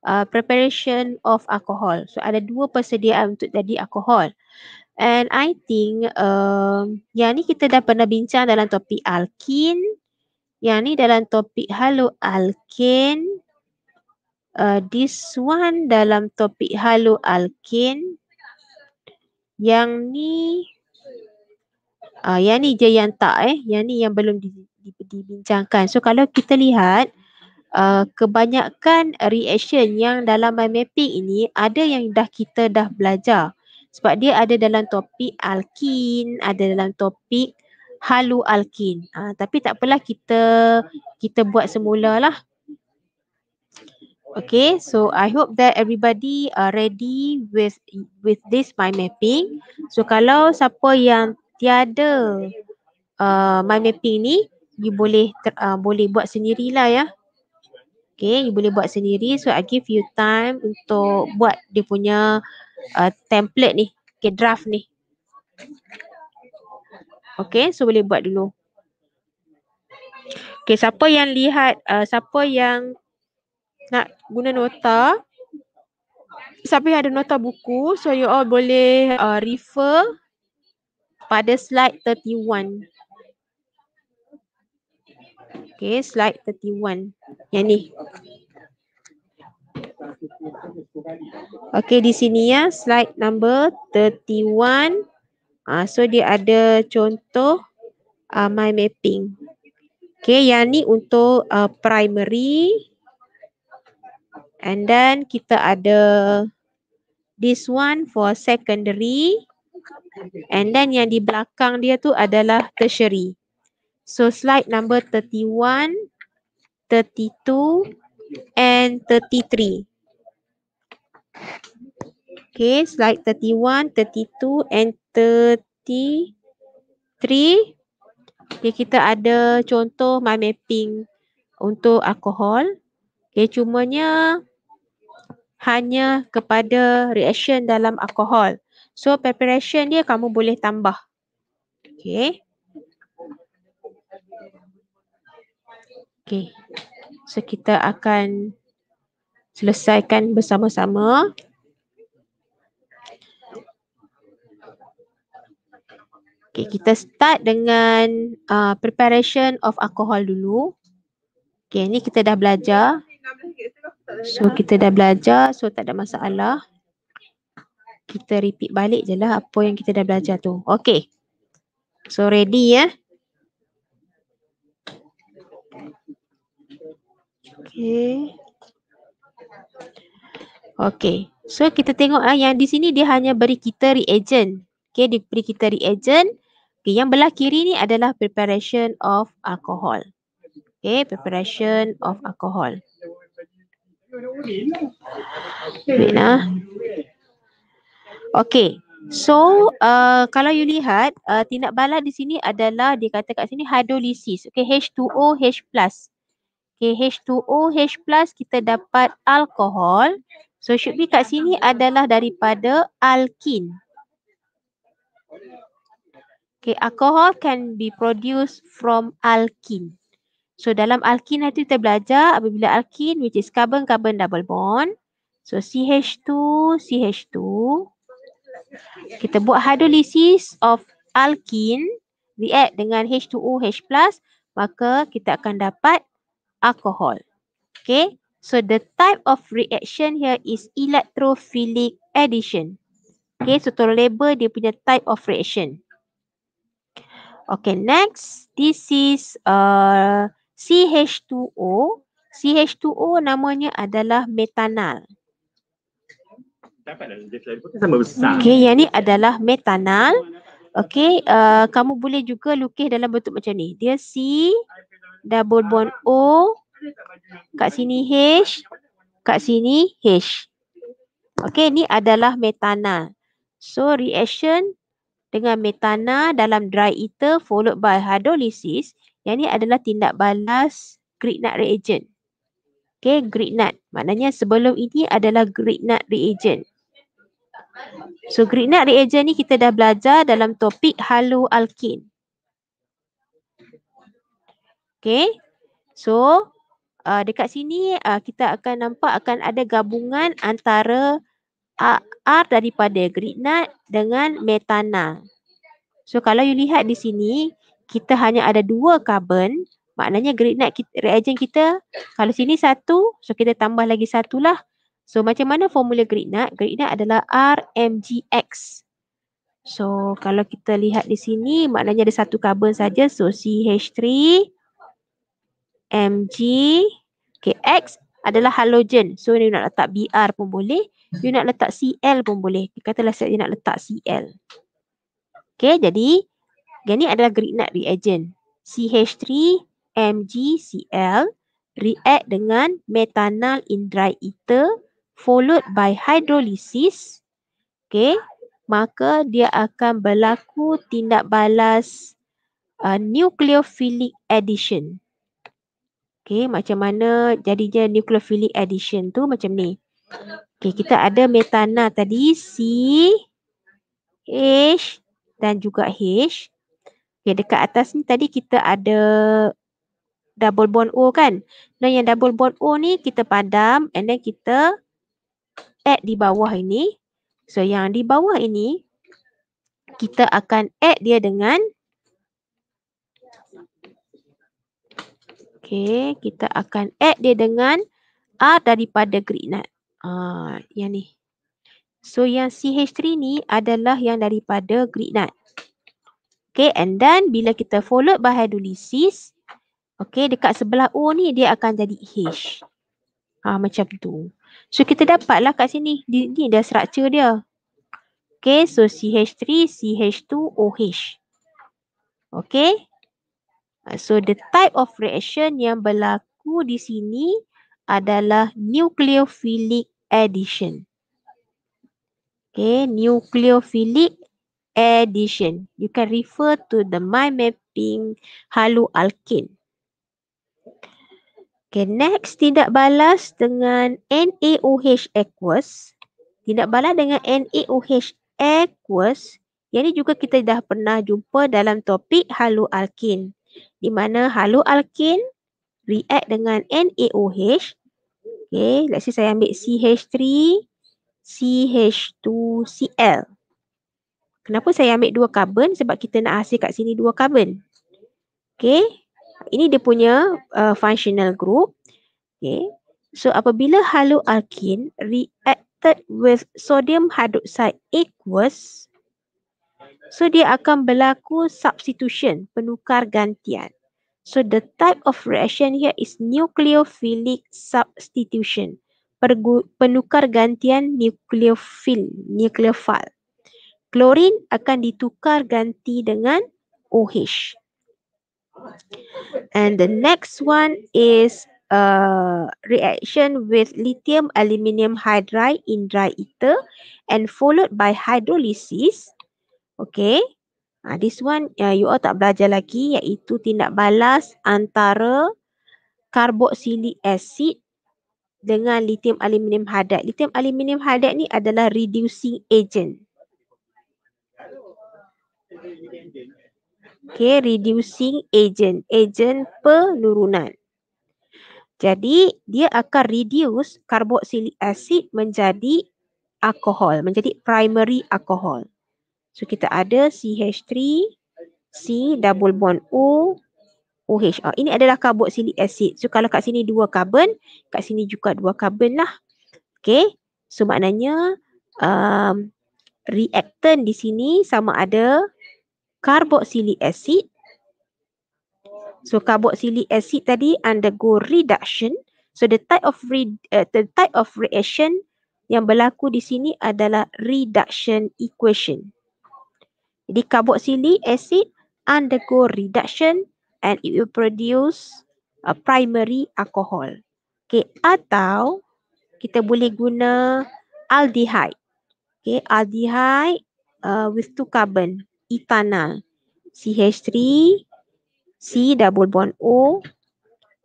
Speaker 2: uh, preparation of alcohol. So, ada dua persediaan untuk jadi alcohol. And I think uh, yang ni kita dah pernah bincang dalam topik alkin, yang ni dalam topik haloalkin. Uh, this one dalam topik haloalkin. Yang ni. Uh, yang ni je yang tak eh. Yang ni yang belum di, di, dibincangkan. So kalau kita lihat. Uh, kebanyakan reaction yang dalam mind mapping ini. Ada yang dah kita dah belajar. Sebab dia ada dalam topik alkin. Ada dalam topik halu alkin. Ha, tapi tak apalah kita kita buat semula lah. Okay, so I hope that everybody are ready with with this mind mapping. So kalau siapa yang tiada uh, mind mapping ni, you boleh ter, uh, boleh buat sendirilah ya. Okay, you boleh buat sendiri. So I give you time untuk buat dia punya uh, template ni, okay, draft ni. Okay, so boleh buat dulu. Okay, siapa yang lihat, uh, siapa yang nak guna nota, siapa yang ada nota buku, so you all boleh uh, refer pada slide 31. Okay, slide 31. Yang ni. Okay, di sini ya, slide number 31. Uh, so dia ada contoh uh, mind mapping. Okay yang ni untuk uh, primary and then kita ada this one for secondary and then yang di belakang dia tu adalah tertiary. So slide number 31, 32 and 33. Okay, slide 31, 32 and 33. Okay, kita ada contoh mind mapping untuk alkohol. Okay, cumanya hanya kepada reaction dalam alkohol. So, preparation dia kamu boleh tambah. Okay. Okay. So, kita akan selesaikan bersama-sama. Okay, kita start dengan uh, preparation of alcohol dulu. Okay, ni kita dah belajar. So, kita dah belajar. So, tak ada masalah. Kita repeat balik je lah apa yang kita dah belajar tu. Okay. So, ready ya. Eh? Okay. Okay. So, kita tengok ah, yang di sini dia hanya beri kita reagent. Okay, dia beri kita reagent. Okay, yang belah kiri ni adalah preparation of alcohol. Okay, preparation of alcohol.
Speaker 1: Lina. Ah.
Speaker 2: Okay, so uh, kalau you lihat uh, tindak balas di sini adalah dia kata kat sini hydrolysis. Okay, H2O, H+. Okay, H2O, H+, kita dapat alkohol. So, should be kat sini adalah daripada alkin. Okay, alcohol can be produced from alkene. So dalam alkene nanti kita belajar apabila alkene which is carbon-carbon double bond. So CH2, CH2. Kita buat hydrolysis of alkene react dengan H2O, H+, maka kita akan dapat alcohol. Okay, so the type of reaction here is electrophilic addition. Okay, so to label dia punya type of reaction. Okay, next. This is uh, CH2O. CH2O namanya adalah metanal. Okay, yang ni adalah metanal. Okay, uh, kamu boleh juga lukis dalam bentuk macam ni. Dia C, double bond O, kat sini H, kat sini H. Okay, ni adalah metanal. So, reaction dengan metana dalam dry ether followed by hydrolysis yang ni adalah tindak balas grignard reagent. Okay, grignard. Maknanya sebelum ini adalah grignard reagent. So grignard reagent ni kita dah belajar dalam topik haloalkin. Okay, so uh, dekat sini uh, kita akan nampak akan ada gabungan antara R daripada grignard dengan metana. So kalau you lihat di sini, kita hanya ada dua karbon, maknanya kita reagen kita, kalau sini satu, so kita tambah lagi satu lah. So macam mana formula grignard? Grignard adalah RMGX. So kalau kita lihat di sini, maknanya ada satu karbon saja, so CH3 MG, okay, X adalah halogen. So you nak letak Br pun boleh, you nak letak Cl pun boleh. Katalah saya nak letak Cl. Okay, jadi yang ni adalah grignard reagent. CH3 MgCl react dengan in dry ether followed by hydrolysis. Okay, maka dia akan berlaku tindak balas uh, nucleophilic addition. Okay macam mana jadinya nucleophilic addition tu macam ni. Okay kita ada metana tadi C, H dan juga H. Okay dekat atas ni tadi kita ada double bond O kan. Dan yang double bond O ni kita padam and then kita add di bawah ini. So yang di bawah ini kita akan add dia dengan Okay, kita akan add dia dengan R daripada Greek Nut. Ah, yang ni. So yang CH3 ni adalah yang daripada Greek Nut. Okay, and then bila kita follow by hydrolysis, okay, dekat sebelah O ni dia akan jadi H. Ha, macam tu. So kita dapatlah kat sini. Di, ni dah structure dia. Okay, so CH3, CH2, OH. Okay, Uh, so the type of reaction yang berlaku di sini adalah nucleophilic addition. Okay, nucleophilic addition. You can refer to the mind mapping halu haloalkane. Okay, next tindak balas dengan NaOH aqueous. Tindak balas dengan NaOH aqueous. Yang ini juga kita dah pernah jumpa dalam topik halu haloalkane di mana haloalkin react dengan NaOH. Okay, let's say saya ambil CH3, CH2, Cl. Kenapa saya ambil dua karbon? Sebab kita nak hasil kat sini dua karbon. Okay, ini dia punya uh, functional group. Okay, so apabila haloalkin reacted with sodium hydroxide aqueous, So dia akan berlaku substitution, penukar gantian. So the type of reaction here is nucleophilic substitution. Pergu penukar gantian nucleophil, nucleophile. Klorin akan ditukar ganti dengan OH. And the next one is a uh, reaction with lithium aluminium hydride in dry ether and followed by hydrolysis. Okay. Ha, ah, this one uh, you all tak belajar lagi iaitu tindak balas antara karboksilik asid dengan litium aluminium hadat. Litium aluminium hadat ni adalah reducing agent. Okay, reducing agent. Agent penurunan. Jadi, dia akan reduce karboksilik asid menjadi alkohol, menjadi primary alkohol. So kita ada CH3, C double bond O, OH. Oh, ini adalah carboxylic acid. So kalau kat sini dua carbon, kat sini juga dua carbon lah. Okay. So maknanya um, reactant di sini sama ada carboxylic acid. So carboxylic acid tadi undergo reduction. So the type of re uh, the type of reaction yang berlaku di sini adalah reduction equation. Jadi carboxylic acid undergo reduction and it will produce a primary alcohol. Okay, atau kita boleh guna aldehyde. Okay, aldehyde uh, with two carbon, ethanol. CH3, C double bond O,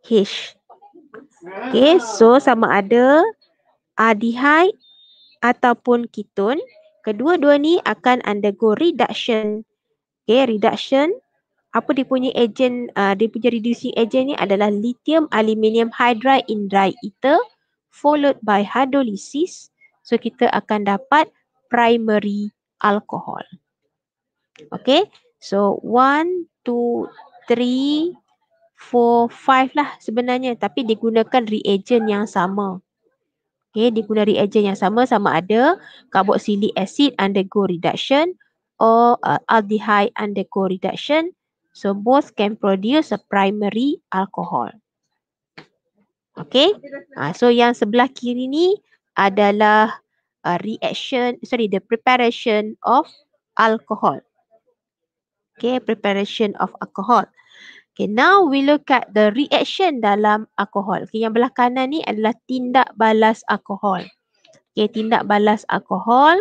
Speaker 2: H. Okay, so sama ada aldehyde ataupun ketone kedua-dua ni akan undergo reduction. Okay, reduction. Apa dia punya agent, uh, dia punya reducing agent ni adalah lithium aluminium hydride in dry ether followed by hydrolysis. So kita akan dapat primary alcohol. Okay, so one, two, three, four, five lah sebenarnya tapi digunakan reagent yang sama. Okay, dia guna reagent yang sama sama ada carboxylic acid undergo reduction or uh, aldehyde undergo reduction. So both can produce a primary alcohol. Okay, uh, so yang sebelah kiri ni adalah a uh, reaction, sorry, the preparation of alcohol. Okay, preparation of alcohol. Okay, now we look at the reaction dalam alkohol. Okay, yang belah kanan ni adalah tindak balas alkohol. Okay, tindak balas alkohol.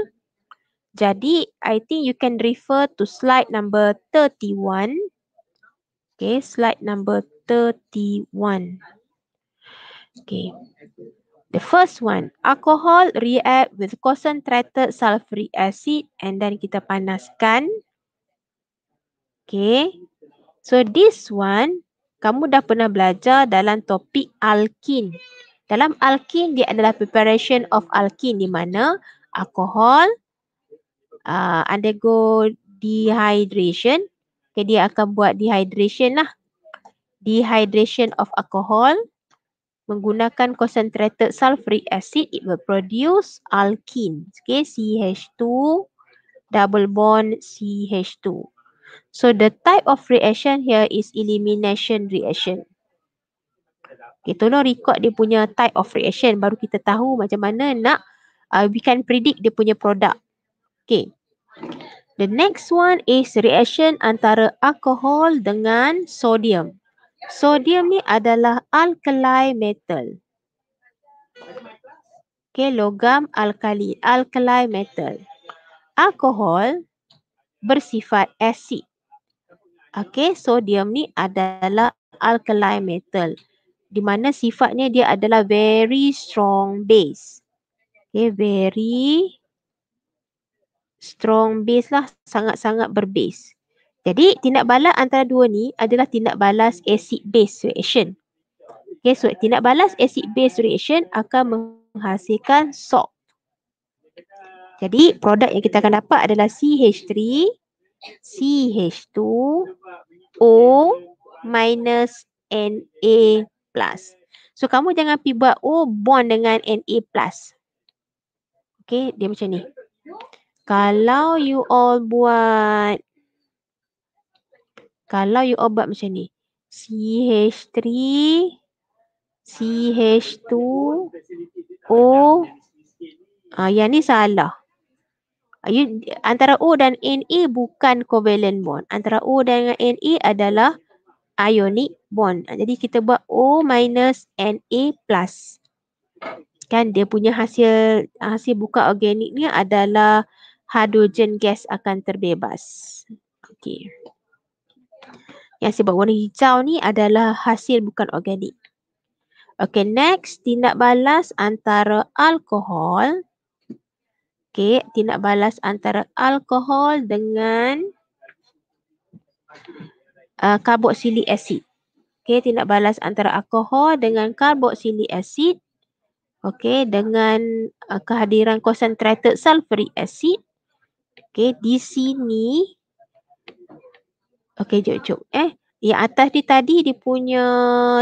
Speaker 2: Jadi, I think you can refer to slide number 31. Okay, slide number 31. Okay. The first one, alkohol react with concentrated sulfuric acid and then kita panaskan. Okay, So this one kamu dah pernah belajar dalam topik alkin. Dalam alkin dia adalah preparation of alkin di mana alkohol uh, undergo dehydration. Okay, dia akan buat dehydration lah. Dehydration of alcohol menggunakan concentrated sulfuric acid it will produce alkene. Okay, CH2 double bond CH2. So the type of reaction here is elimination reaction. Okay, tolong record dia punya type of reaction baru kita tahu macam mana nak uh, we can predict dia punya product. Okay. The next one is reaction antara alcohol dengan sodium. Sodium ni adalah alkali metal. Okay, logam alkali, alkali metal. Alkohol bersifat asid. Okey, sodium ni adalah alkali metal. Di mana sifatnya dia adalah very strong base. Okey, very strong base lah. Sangat-sangat berbase. Jadi, tindak balas antara dua ni adalah tindak balas acid-base reaction. Okey, so tindak balas acid-base reaction akan menghasilkan salt. Jadi, produk yang kita akan dapat adalah CH3 CH2 O minus Na plus. So kamu jangan pergi buat O oh, bond dengan Na plus. Okay, dia macam ni. Kalau you all buat kalau you all buat macam ni. CH3 CH2 O Ah, yang ni salah. Ah, you, antara O dan Na bukan covalent bond. Antara O dengan Na adalah ionic bond. Ah, jadi kita buat O minus Na plus. Kan dia punya hasil hasil buka organik ni adalah hidrogen gas akan terbebas. Okey. Yang sebab warna hijau ni adalah hasil bukan organik. Okey next tindak balas antara alkohol Okay, tindak balas antara alkohol dengan uh, karboksilik asid. Okay, tindak balas antara alkohol dengan karboksilik asid. Okey, dengan uh, kehadiran concentrated sulfuric acid. Okey, di sini. okey, jom-jom. Eh, yang atas dia tadi dia punya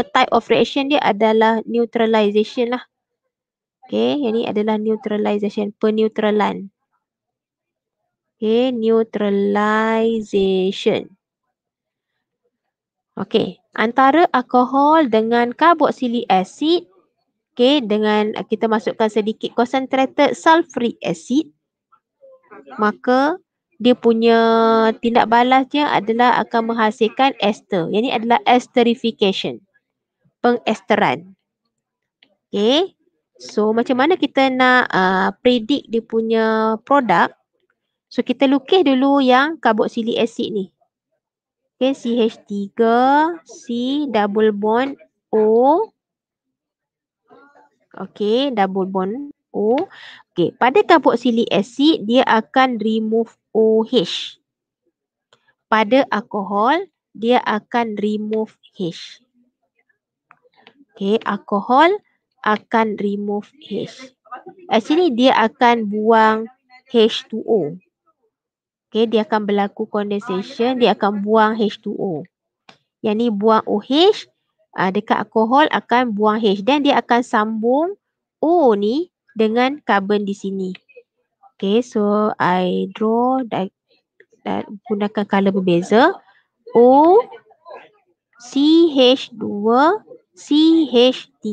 Speaker 2: type of reaction dia adalah neutralization lah. Okay, yang ni adalah neutralization, penutralan. Okay, neutralization. Okay, antara alkohol dengan carboxylic acid, okay, dengan kita masukkan sedikit concentrated sulfuric acid, maka dia punya tindak balasnya adalah akan menghasilkan ester. Yang ni adalah esterification, pengesteran. Okay, So macam mana kita nak uh, predict dia punya produk So kita lukis dulu yang carboxylic acid ni Okay CH3 C double bond O Okay double bond O Okay pada carboxylic acid dia akan remove OH Pada alkohol dia akan remove H Okay alkohol akan remove H. Actually dia akan buang H2O. Okay, dia akan berlaku condensation, dia akan buang H2O. Yang ni buang OH uh, dekat alkohol akan buang H. Dan dia akan sambung O ni dengan carbon di sini. Okay, so I draw dan da gunakan colour berbeza. O, CH2, CH3.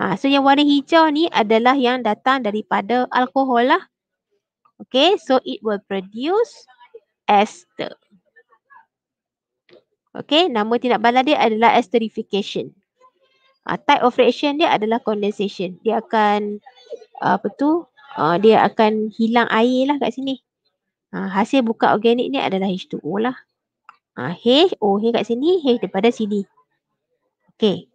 Speaker 2: Ha, so yang warna hijau ni adalah yang datang daripada alkohol lah. Okay, so it will produce ester. Okay, nama tindak balas dia adalah esterification. Ha, type of reaction dia adalah condensation. Dia akan, apa tu, uh, dia akan hilang air lah kat sini. Ha, hasil buka organik ni adalah H2O lah. Ha, H, O, H kat sini, H daripada sini. Okay.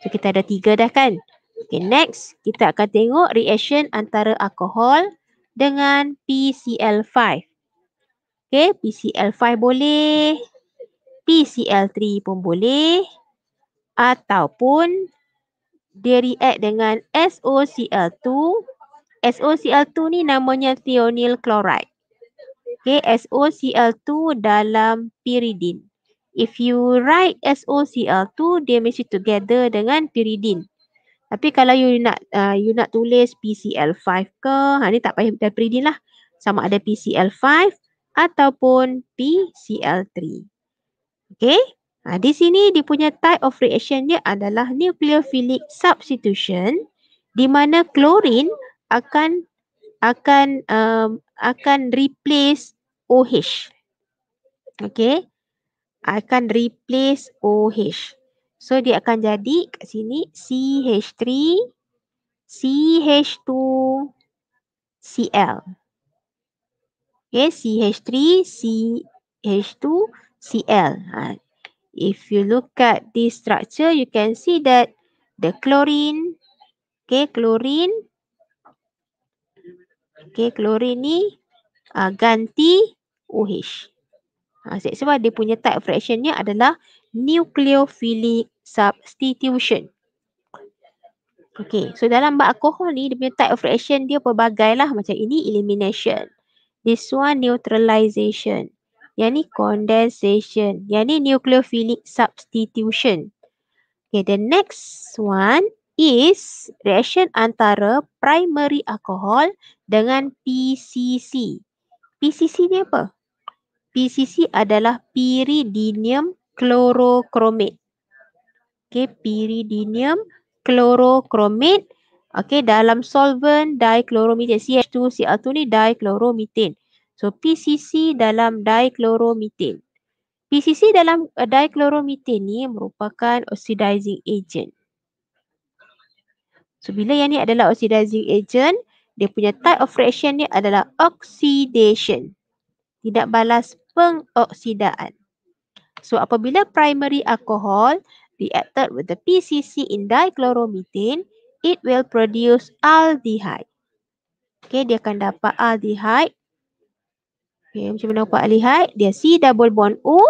Speaker 2: So kita ada tiga dah kan. Okay next kita akan tengok reaction antara alkohol dengan PCl5. Okay PCl5 boleh, PCl3 pun boleh ataupun dia react dengan SOCl2. SOCl2 ni namanya thionyl chloride. Okay SOCl2 dalam pyridine. If you write SOCl2, dia mesti together dengan pyridine. Tapi kalau you nak uh, you nak tulis PCl5 ke, ha ni tak payah dan pyridine lah. Sama ada PCl5 ataupun PCl3. Okay. Ha, di sini dia punya type of reaction dia adalah nucleophilic substitution di mana klorin akan akan um, akan replace OH. Okay akan replace OH. So dia akan jadi kat sini CH3, CH2, Cl. Okay, CH3, CH2, Cl. If you look at this structure, you can see that the chlorine, okay, chlorine, okay, chlorine ni uh, ganti OH. Ha, sebab dia punya type fractionnya adalah nucleophilic substitution. Okay, so dalam bak alkohol ni, dia punya type of reaction dia pelbagai lah. Macam ini elimination. This one neutralization. Yang ni condensation. Yang ni nucleophilic substitution. Okay, the next one is reaction antara primary alcohol dengan PCC. PCC ni apa? PCC adalah pyridinium chlorochromate. Okay, pyridinium chlorochromate. Okay, dalam solvent dichloromethane CH2 Cl2 ni dichloromethane. So PCC dalam dichloromethane. PCC dalam uh, eh, dichloromethane ni merupakan oxidizing agent. So bila yang ni adalah oxidizing agent, dia punya type of reaction ni adalah oxidation. Tidak balas pengoksidaan. So apabila primary alcohol reacted with the PCC in dichloromethane, it will produce aldehyde. Okay, dia akan dapat aldehyde. Okay, macam mana dapat aldehyde? Dia C double bond O,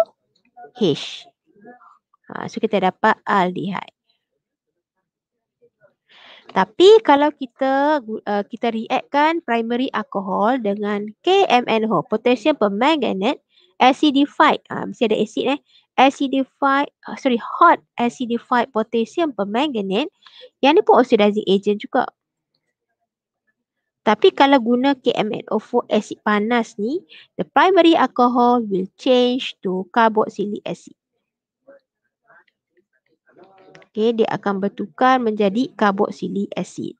Speaker 2: H. Ha, so kita dapat aldehyde. Tapi kalau kita uh, kita reactkan primary alcohol dengan KMNO, potassium permanganate, acidified, uh, mesti ada acid eh, acidified, uh, sorry, hot acidified potassium permanganate, yang ni pun oxidizing agent juga. Tapi kalau guna KMNO4 acid panas ni, the primary alcohol will change to carboxylic acid. Okay, dia akan bertukar menjadi carboxylic acid.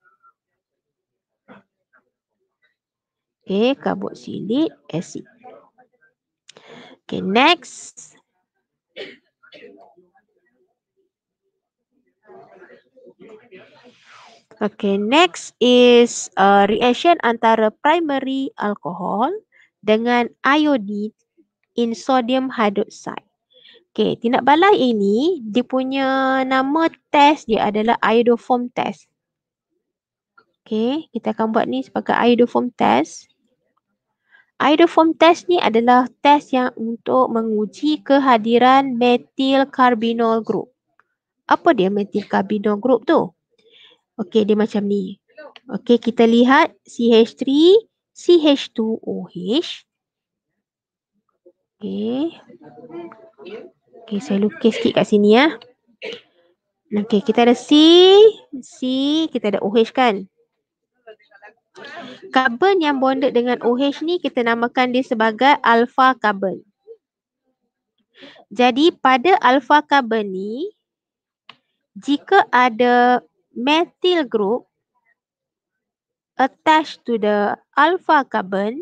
Speaker 2: Okay, carboxylic acid. Okay, next. Okay, next is uh, reaction antara primary alcohol dengan iodide in sodium hydroxide. Okay, tindak balai ini dia punya nama test dia adalah iodoform test. Okay, kita akan buat ni sebagai iodoform test. Aeroform test ni adalah test yang untuk menguji kehadiran methyl carbinol group. Apa dia methyl carbinol group tu? Okey, dia macam ni. Okey, kita lihat CH3, CH2OH. Okey. Okey, saya lukis sikit kat sini ya. Okey, kita ada C, C, kita ada OH kan? Carbon yang bonded dengan OH ni kita namakan dia sebagai alpha carbon. Jadi pada alpha carbon ni jika ada methyl group attached to the alpha carbon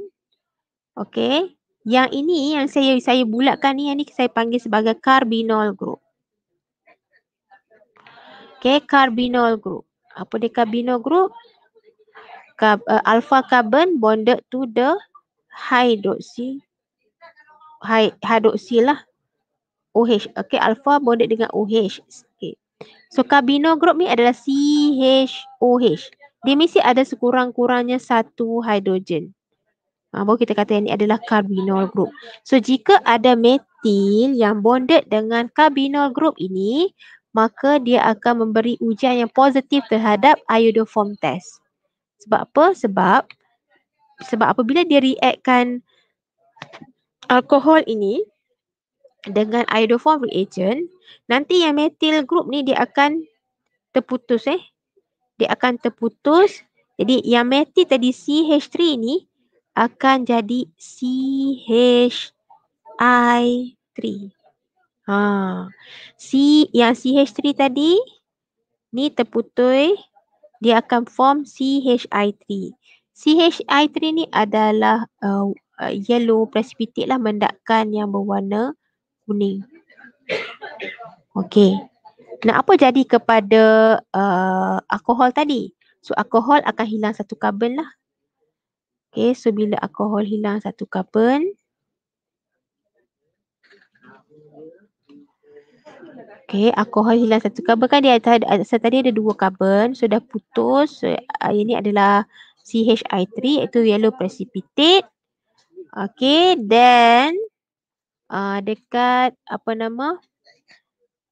Speaker 2: okay yang ini yang saya saya bulatkan ni yang ni saya panggil sebagai carbinol group. Okay, carbinol group. Apa dia carbinol group? carb, uh, alpha carbon bonded to the hydroxy hi, hydroxy lah OH okay alpha bonded dengan OH okay so carbino group ni adalah CHOH dia mesti ada sekurang-kurangnya satu hidrogen ha, ah, baru kita kata yang ni adalah carbinol group so jika ada metil yang bonded dengan carbinol group ini maka dia akan memberi ujian yang positif terhadap iodoform test sebab apa? Sebab sebab apabila dia reactkan alkohol ini dengan iodoform reagent, nanti yang methyl group ni dia akan terputus eh. Dia akan terputus. Jadi yang methyl tadi CH3 ni akan jadi CHI3. Ha. C yang CH3 tadi ni terputus dia akan form CHI3. CHI3 ni adalah uh, uh, yellow precipitate lah mendakan yang berwarna kuning. Okey. Nah, apa jadi kepada uh, alkohol tadi? So alkohol akan hilang satu karbon lah. Okey, so bila alkohol hilang satu karbon, Okay, alkohol hilang satu karbon kan di atas, tadi ada dua karbon sudah so putus. So, uh, ah, ini adalah CHI3 iaitu yellow precipitate. Okay, then uh, dekat apa nama?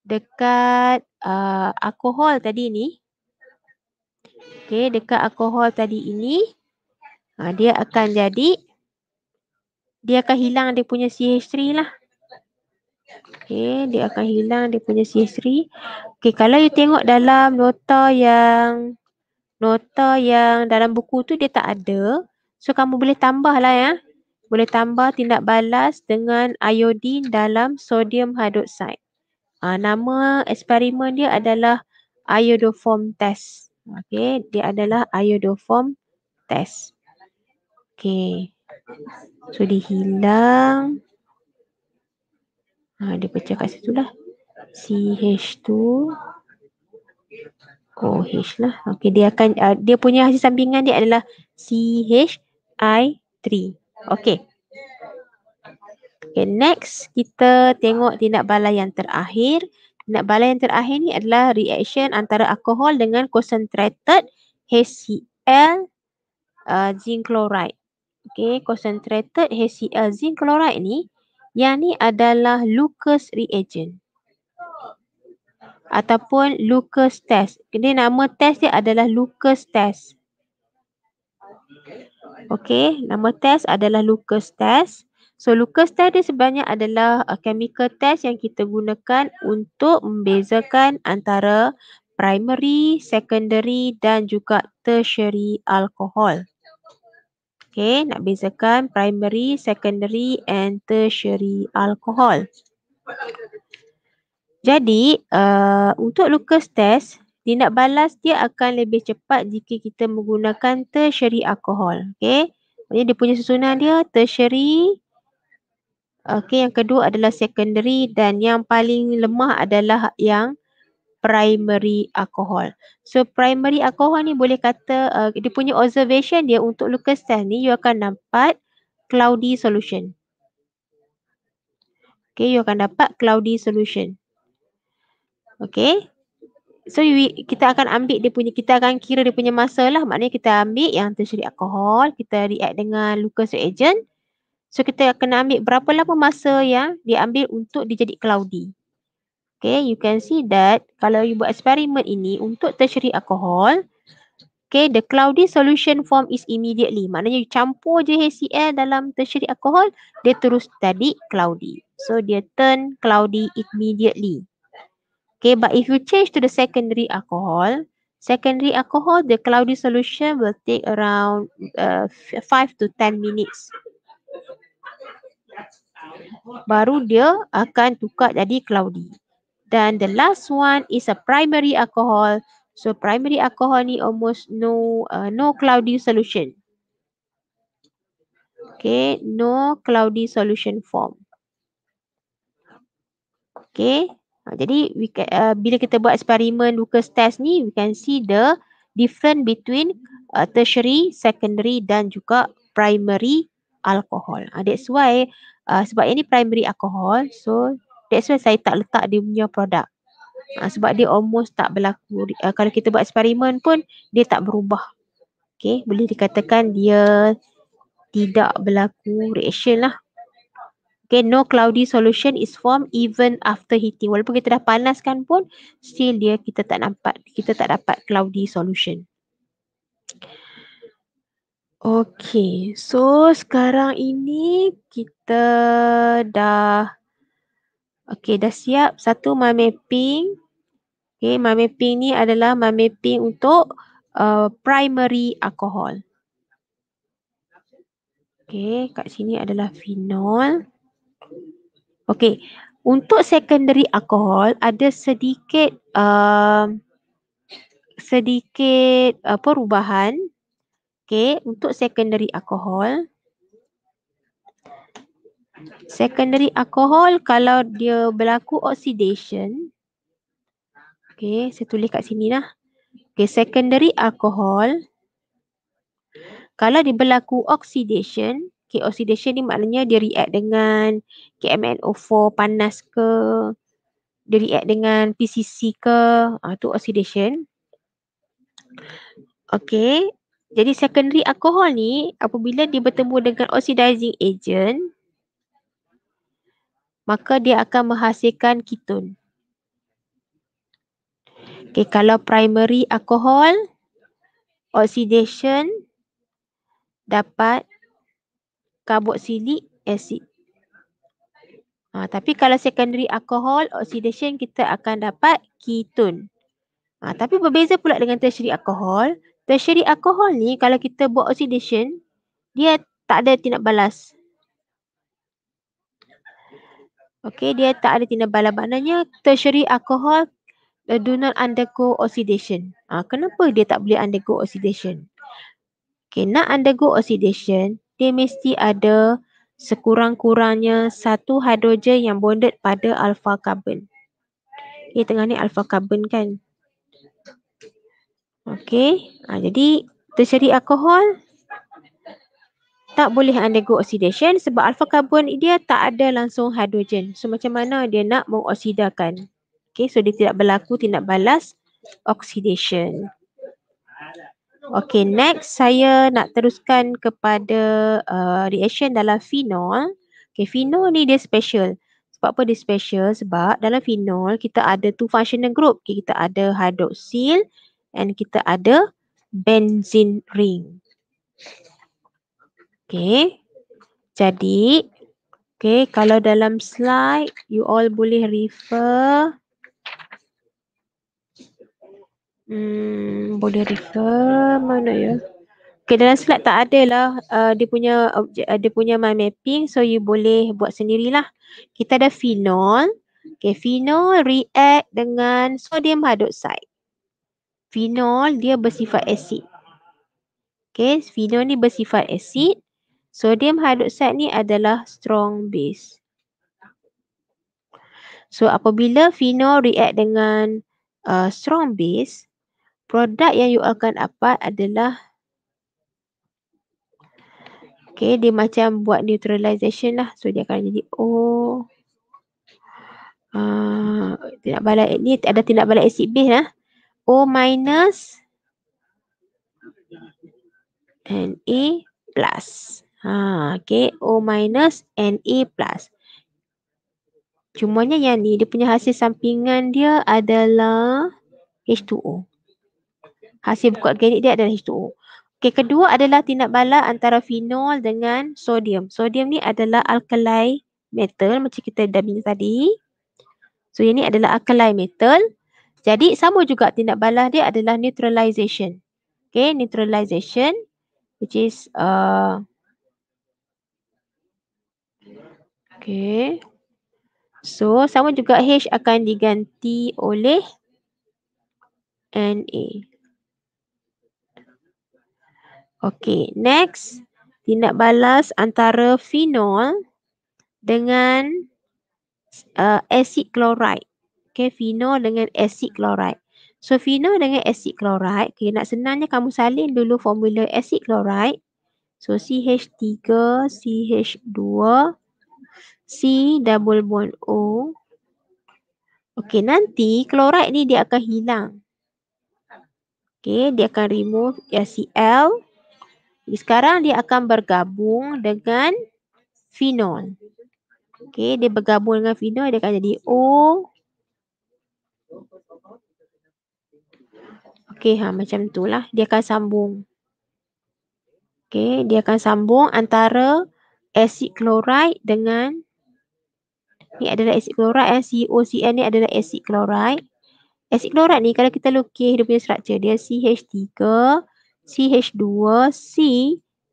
Speaker 2: Dekat uh, ah, alkohol tadi ni. Okay, dekat alkohol tadi ini uh, dia akan jadi dia akan hilang dia punya CH3 lah. Okay, dia akan hilang dia punya CH3. Okay, kalau you tengok dalam nota yang nota yang dalam buku tu dia tak ada. So, kamu boleh tambah lah ya. Boleh tambah tindak balas dengan iodine dalam sodium hydroxide. Ha, nama eksperimen dia adalah iodoform test. Okay, dia adalah iodoform test. Okay. So, dia hilang. Ha, dia pecah kat situ lah. CH 2 OH lah. Okey dia akan uh, dia punya hasil sampingan dia adalah CHI3. Okay. Okay, next kita tengok tindak balai yang terakhir. Tindak balai yang terakhir ni adalah reaction antara alkohol dengan concentrated HCl uh, ah, zinc chloride. Okay, concentrated HCl zinc chloride ni yang ni adalah Lucas reagent ataupun Lucas test. Jadi nama test dia adalah Lucas test. Okay, nama test adalah Lucas test. So Lucas test dia sebenarnya adalah uh, chemical test yang kita gunakan untuk membezakan antara primary, secondary dan juga tertiary alcohol. Okay, nak bezakan primary, secondary and tertiary alcohol. Jadi, uh, untuk Lucas test, dia nak balas dia akan lebih cepat jika kita menggunakan tertiary alcohol. Okay, maknanya dia punya susunan dia tertiary. Okay, yang kedua adalah secondary dan yang paling lemah adalah yang primary alcohol. So primary alcohol ni boleh kata uh, dia punya observation dia untuk Lucas test ni you akan dapat cloudy solution. Okay you akan dapat cloudy solution. Okay. So we, kita akan ambil dia punya, kita akan kira dia punya masa lah. Maknanya kita ambil yang tersyari alcohol kita react dengan Lucas agent. So kita kena ambil berapa lama masa yang diambil untuk dia jadi cloudy. Okay, you can see that kalau you buat eksperimen ini untuk tertiary alcohol, okay, the cloudy solution form is immediately. Maknanya you campur je HCl dalam tertiary alcohol, dia terus tadi cloudy. So, dia turn cloudy immediately. Okay, but if you change to the secondary alcohol, secondary alcohol, the cloudy solution will take around 5 uh, to 10 minutes. Baru dia akan tukar jadi cloudy. Then the last one is a primary alcohol. So primary alcohol ni almost no uh, no cloudy solution. Okay, no cloudy solution form. Okay, uh, jadi we can, uh, bila kita buat eksperimen Lucas test ni, we can see the difference between uh, tertiary, secondary dan juga primary alcohol. Uh, that's why uh, sebab ini primary alcohol, so That's why saya tak letak dia punya produk. Uh, ah, sebab dia almost tak berlaku. Uh, kalau kita buat eksperimen pun dia tak berubah. Okay. Boleh dikatakan dia tidak berlaku reaction lah. Okay. No cloudy solution is formed even after heating. Walaupun kita dah panaskan pun still dia kita tak nampak. Kita tak dapat cloudy solution. Okay. So sekarang ini kita dah Okey, dah siap. Satu, mame mapping. Okey, pink ni adalah mame pink untuk uh, primary alcohol. Okey, kat sini adalah phenol. Okey, untuk secondary alcohol ada sedikit uh, sedikit uh, perubahan. Okey, untuk secondary alcohol. Secondary alcohol kalau dia berlaku oxidation. Okay, saya tulis kat sini lah. Okay, secondary alcohol. Kalau dia berlaku oxidation. Okay, oxidation ni maknanya dia react dengan KMNO4 panas ke. Dia react dengan PCC ke. Ah, tu oxidation. Okay. Jadi secondary alcohol ni apabila dia bertemu dengan oxidizing agent maka dia akan menghasilkan ketone. Okay, kalau primary alcohol, oxidation dapat carboxylic acid. Ha, tapi kalau secondary alcohol, oxidation kita akan dapat ketone. Ha, tapi berbeza pula dengan tertiary alcohol. Tertiary alcohol ni kalau kita buat oxidation, dia tak ada tindak balas. Okay, dia tak ada tindak balas. Maknanya tertiary alcohol uh, do not undergo oxidation. Ha, kenapa dia tak boleh undergo oxidation? Okay, nak undergo oxidation, dia mesti ada sekurang-kurangnya satu hidrogen yang bonded pada alpha carbon. Okay, tengah ni alpha carbon kan? Okay, ah, jadi tertiary alcohol tak boleh undergo oxidation sebab alpha carbon dia tak ada langsung hidrogen. So macam mana dia nak mengoksidakan? Okay, so dia tidak berlaku tindak balas oxidation. Okay, next saya nak teruskan kepada uh, reaction dalam phenol. Okay, phenol ni dia special. Sebab apa dia special? Sebab dalam phenol kita ada two functional group. Okay, kita ada hydroxyl and kita ada benzene ring. Okay. Jadi, okay, kalau dalam slide, you all boleh refer. Hmm, boleh refer mana ya? Okay, dalam slide tak ada lah. Uh, dia punya objek, uh, dia punya mind mapping. So, you boleh buat sendirilah. Kita ada phenol. Okay, phenol react dengan sodium hydroxide. Phenol, dia bersifat asid. Okay, phenol ni bersifat asid. Sodium hidroksida ni adalah strong base. So apabila phenol react dengan uh, strong base, produk yang you akan dapat adalah Okay, dia macam buat neutralization lah. So, dia akan jadi O. Oh, uh, tindak ni ada tindak balai acid base lah. O minus. And A plus. Ha, okay. O minus Na e plus. Cumanya yang ni, dia punya hasil sampingan dia adalah H2O. Hasil buku organik dia adalah H2O. Okay, kedua adalah tindak balas antara phenol dengan sodium. Sodium ni adalah alkali metal macam kita dah bincang tadi. So, ini adalah alkali metal. Jadi, sama juga tindak balas dia adalah neutralization. Okay, neutralization which is... Uh, Okay. So sama juga H akan diganti oleh NA. Okay. Next. Dia balas antara phenol dengan uh, acid chloride. Okay. Phenol dengan asid chloride. So phenol dengan asid chloride. Okay. Nak senangnya kamu salin dulu formula asid chloride. So CH3, CH2, C double bond O. Okey, nanti kloride ni dia akan hilang. Okey, dia akan remove ya Cl. Jadi sekarang dia akan bergabung dengan phenol. Okey, dia bergabung dengan phenol dia akan jadi O. Okey, ha macam itulah. Dia akan sambung. Okey, dia akan sambung antara asid kloride dengan ni adalah asid klorat, eh. COCN ni adalah asid klorat. Asid klorat ni kalau kita lukis dia punya structure dia CH3, CH2, C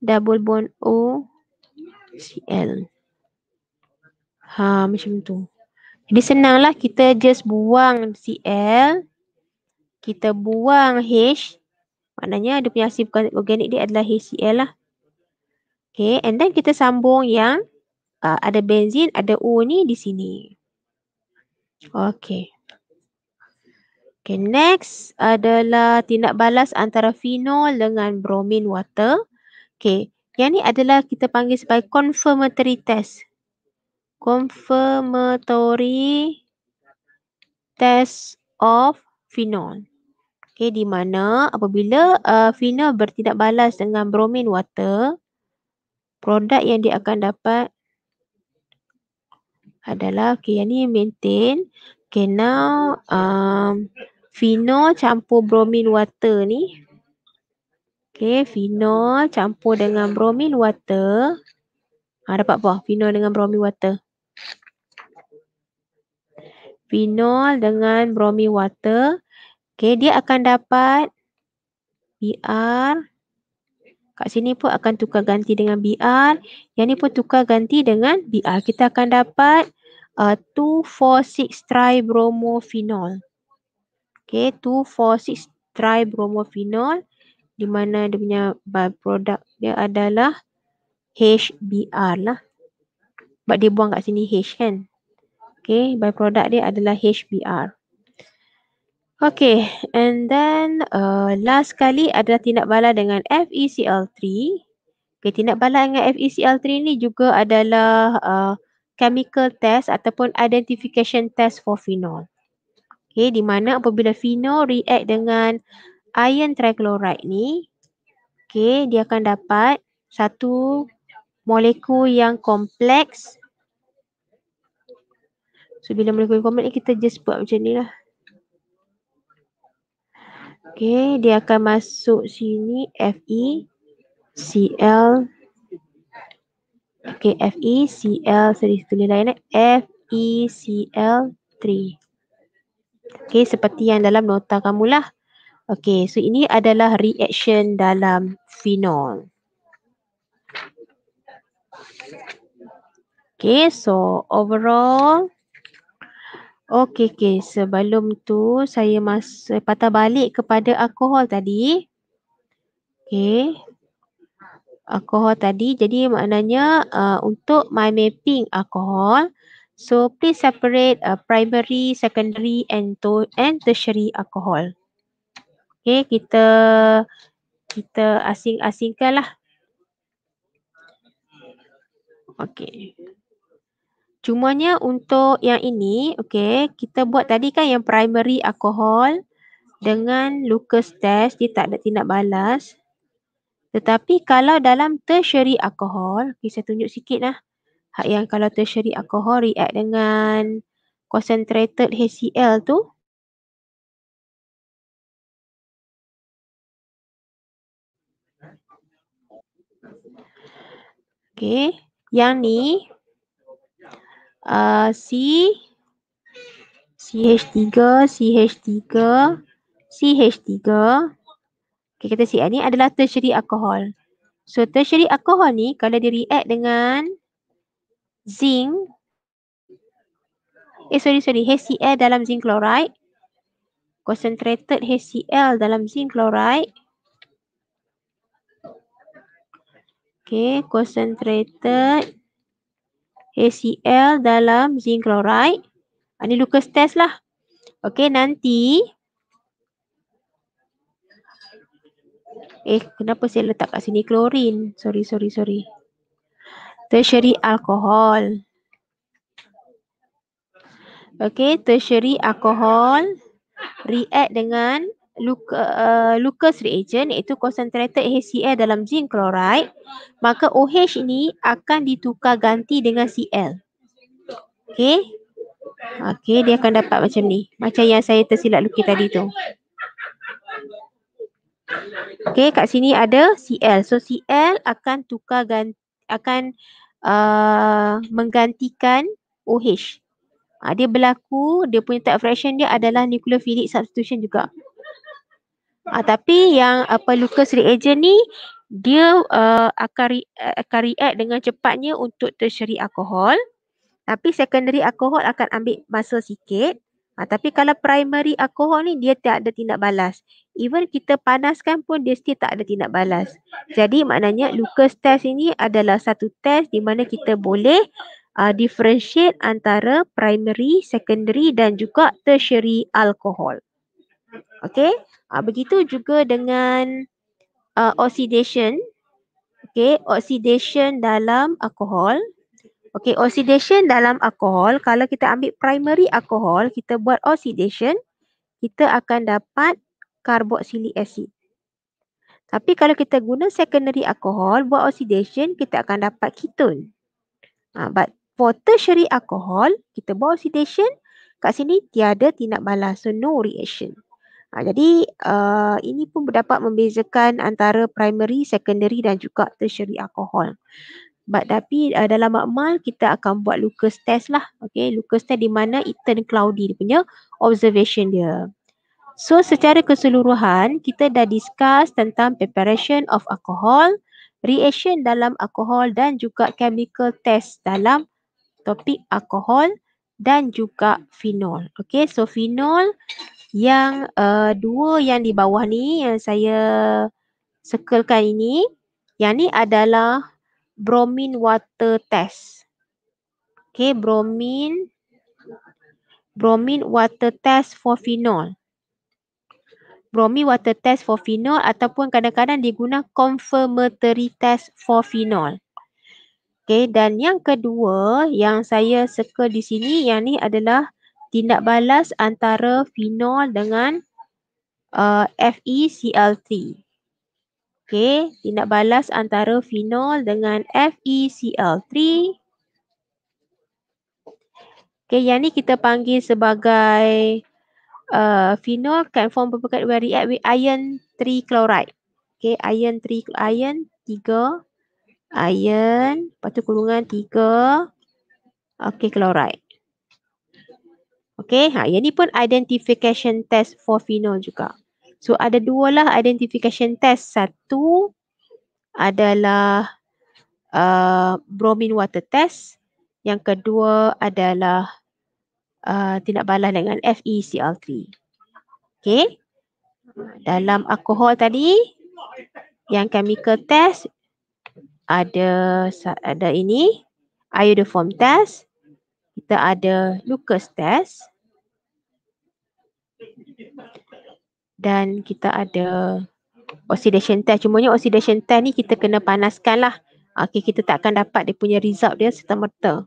Speaker 2: double bond O Cl. Ha macam tu. Jadi senanglah kita just buang Cl. Kita buang H. Maknanya dia punya asid organik dia adalah HCl lah. Okay, and then kita sambung yang uh, ada benzin, ada O ni di sini. Hmm. Okey. Okey, next adalah tindak balas antara phenol dengan bromine water. Okey, yang ni adalah kita panggil sebagai confirmatory test. Confirmatory test of phenol. Okey, di mana apabila uh, phenol bertindak balas dengan bromine water, produk yang dia akan dapat adalah okay, yang ni maintain okay now um, phenol campur bromine water ni okay phenol campur dengan bromine water ha, dapat apa phenol dengan bromine water phenol dengan bromine water okay dia akan dapat Br Kat sini pun akan tukar ganti dengan BR. Yang ni pun tukar ganti dengan BR. Kita akan dapat 2, 4, 6 tribromophenol. Okay, 246 4, 6 tribromophenol. Di mana dia punya byproduct dia adalah HBR lah. Sebab dia buang kat sini H kan. Okay, byproduct dia adalah HBR. Okay and then uh, last kali ada tindak balas dengan FECL3. Okay, tindak balas dengan FECL3 ni juga adalah uh, chemical test ataupun identification test for phenol. Okay, di mana apabila phenol react dengan iron trichloride ni, okay, dia akan dapat satu molekul yang kompleks. So, bila molekul kompleks ni kita just buat macam ni lah. Okey, dia akan masuk sini FE CL Okay, FE CL Jadi tulis lain eh FE CL 3 Okey, seperti yang dalam nota kamu lah Okey, so ini adalah reaction dalam phenol Okey, so overall Okey, okey. sebelum tu saya masuk patah balik kepada alkohol tadi. Okey. Alkohol tadi, jadi maknanya uh, untuk my mapping alkohol. So, please separate uh, primary, secondary and, to and tertiary alkohol. Okey, kita kita asing-asingkanlah. Okey. Cumanya untuk yang ini, okay, kita buat tadi kan yang primary alcohol dengan Lucas test, dia tak ada tindak balas. Tetapi kalau dalam tertiary alcohol, okay, saya tunjuk sikit lah. Yang kalau tertiary alcohol react dengan concentrated
Speaker 1: HCl tu.
Speaker 2: Okay, yang ni uh, C CH3 CH3 CH3 okay, kita CH ni adalah tertiary alcohol so tertiary alcohol ni kalau dia react dengan zinc eh sorry sorry HCl dalam zinc chloride concentrated HCl dalam zinc chloride Okay, concentrated ACL dalam zinc chloride. Ini ah, Lucas test lah. Okey, nanti. Eh, kenapa saya letak kat sini klorin? Sorry, sorry, sorry. Tertiary alcohol. Okey, tertiary alcohol react dengan luka, uh, Lucas reagent iaitu concentrated HCl dalam zinc chloride maka OH ini akan ditukar ganti dengan Cl. Okey. Okey, dia akan dapat macam ni. Macam yang saya tersilap lukis tadi tu. Okey, kat sini ada Cl. So Cl akan tukar ganti akan uh, menggantikan OH. dia berlaku, dia punya type fraction dia adalah nucleophilic substitution juga. Ah, tapi yang apa ah, Lucas reagent ni dia uh, akan, re- akan react dengan cepatnya untuk tertiary alkohol. Tapi secondary alkohol akan ambil masa sikit. Ah, tapi kalau primary alkohol ni dia tak ada tindak balas. Even kita panaskan pun dia still tak ada tindak balas. Jadi maknanya Lucas test ini adalah satu test di mana kita boleh uh, differentiate antara primary, secondary dan juga tertiary alkohol. Okay. Uh, begitu juga dengan uh, oxidation. Okay, oxidation dalam alkohol. Okay, oxidation dalam alkohol. Kalau kita ambil primary alkohol, kita buat oxidation, kita akan dapat carboxylic acid. Tapi kalau kita guna secondary alkohol, buat oxidation, kita akan dapat keton. Uh, ah, but for tertiary alkohol, kita buat oxidation, kat sini tiada tindak balas, so no reaction. Ha, jadi uh, ini pun dapat membezakan antara primary, secondary dan juga tertiary alcohol. But, tapi uh, dalam makmal kita akan buat Lucas test lah. Okay, Lucas test di mana it turn cloudy dia punya observation dia. So secara keseluruhan kita dah discuss tentang preparation of alcohol, reaction dalam alcohol dan juga chemical test dalam topik alcohol dan juga phenol. Okay, so phenol yang uh, dua yang di bawah ni yang saya sekelkan ini yang ni adalah bromine water test. Okay, bromine bromine water test for phenol. Bromine water test for phenol ataupun kadang-kadang digunakan confirmatory test for phenol. Okay, dan yang kedua yang saya circle di sini yang ni adalah tindak balas antara phenol dengan uh, FeCl3. Okey, tindak balas antara phenol dengan FeCl3. Okey, yang ni kita panggil sebagai uh, phenol can form berpengaruh will react with iron 3 chloride. Okey, iron 3, iron 3, iron, lepas tu kurungan 3, okay, chloride. Okay, ha, yang ni pun identification test for phenol juga. So ada dua lah identification test. Satu adalah uh, bromine water test. Yang kedua adalah uh, tindak balas dengan FeCl3. Okay. Dalam alkohol tadi, yang chemical test ada ada ini iodoform test kita ada Lucas test dan kita ada oxidation test. Cumanya oxidation test ni kita kena panaskan lah. Okay, kita tak akan dapat dia punya result dia serta merta.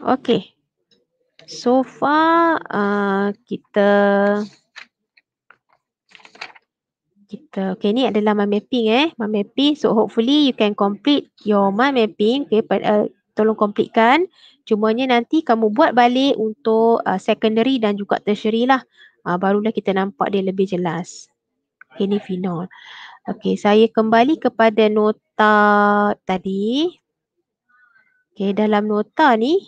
Speaker 2: Okay. So far uh, kita kita. Okay, ni adalah mind mapping eh. Mind mapping. So, hopefully you can complete your mind mapping. Okay, but, uh, tolong completekan. Cumanya nanti kamu buat balik untuk uh, secondary dan juga tertiary lah. Uh, barulah kita nampak dia lebih jelas. Okay, ni final. Okay, saya kembali kepada nota tadi. Okay, dalam nota ni,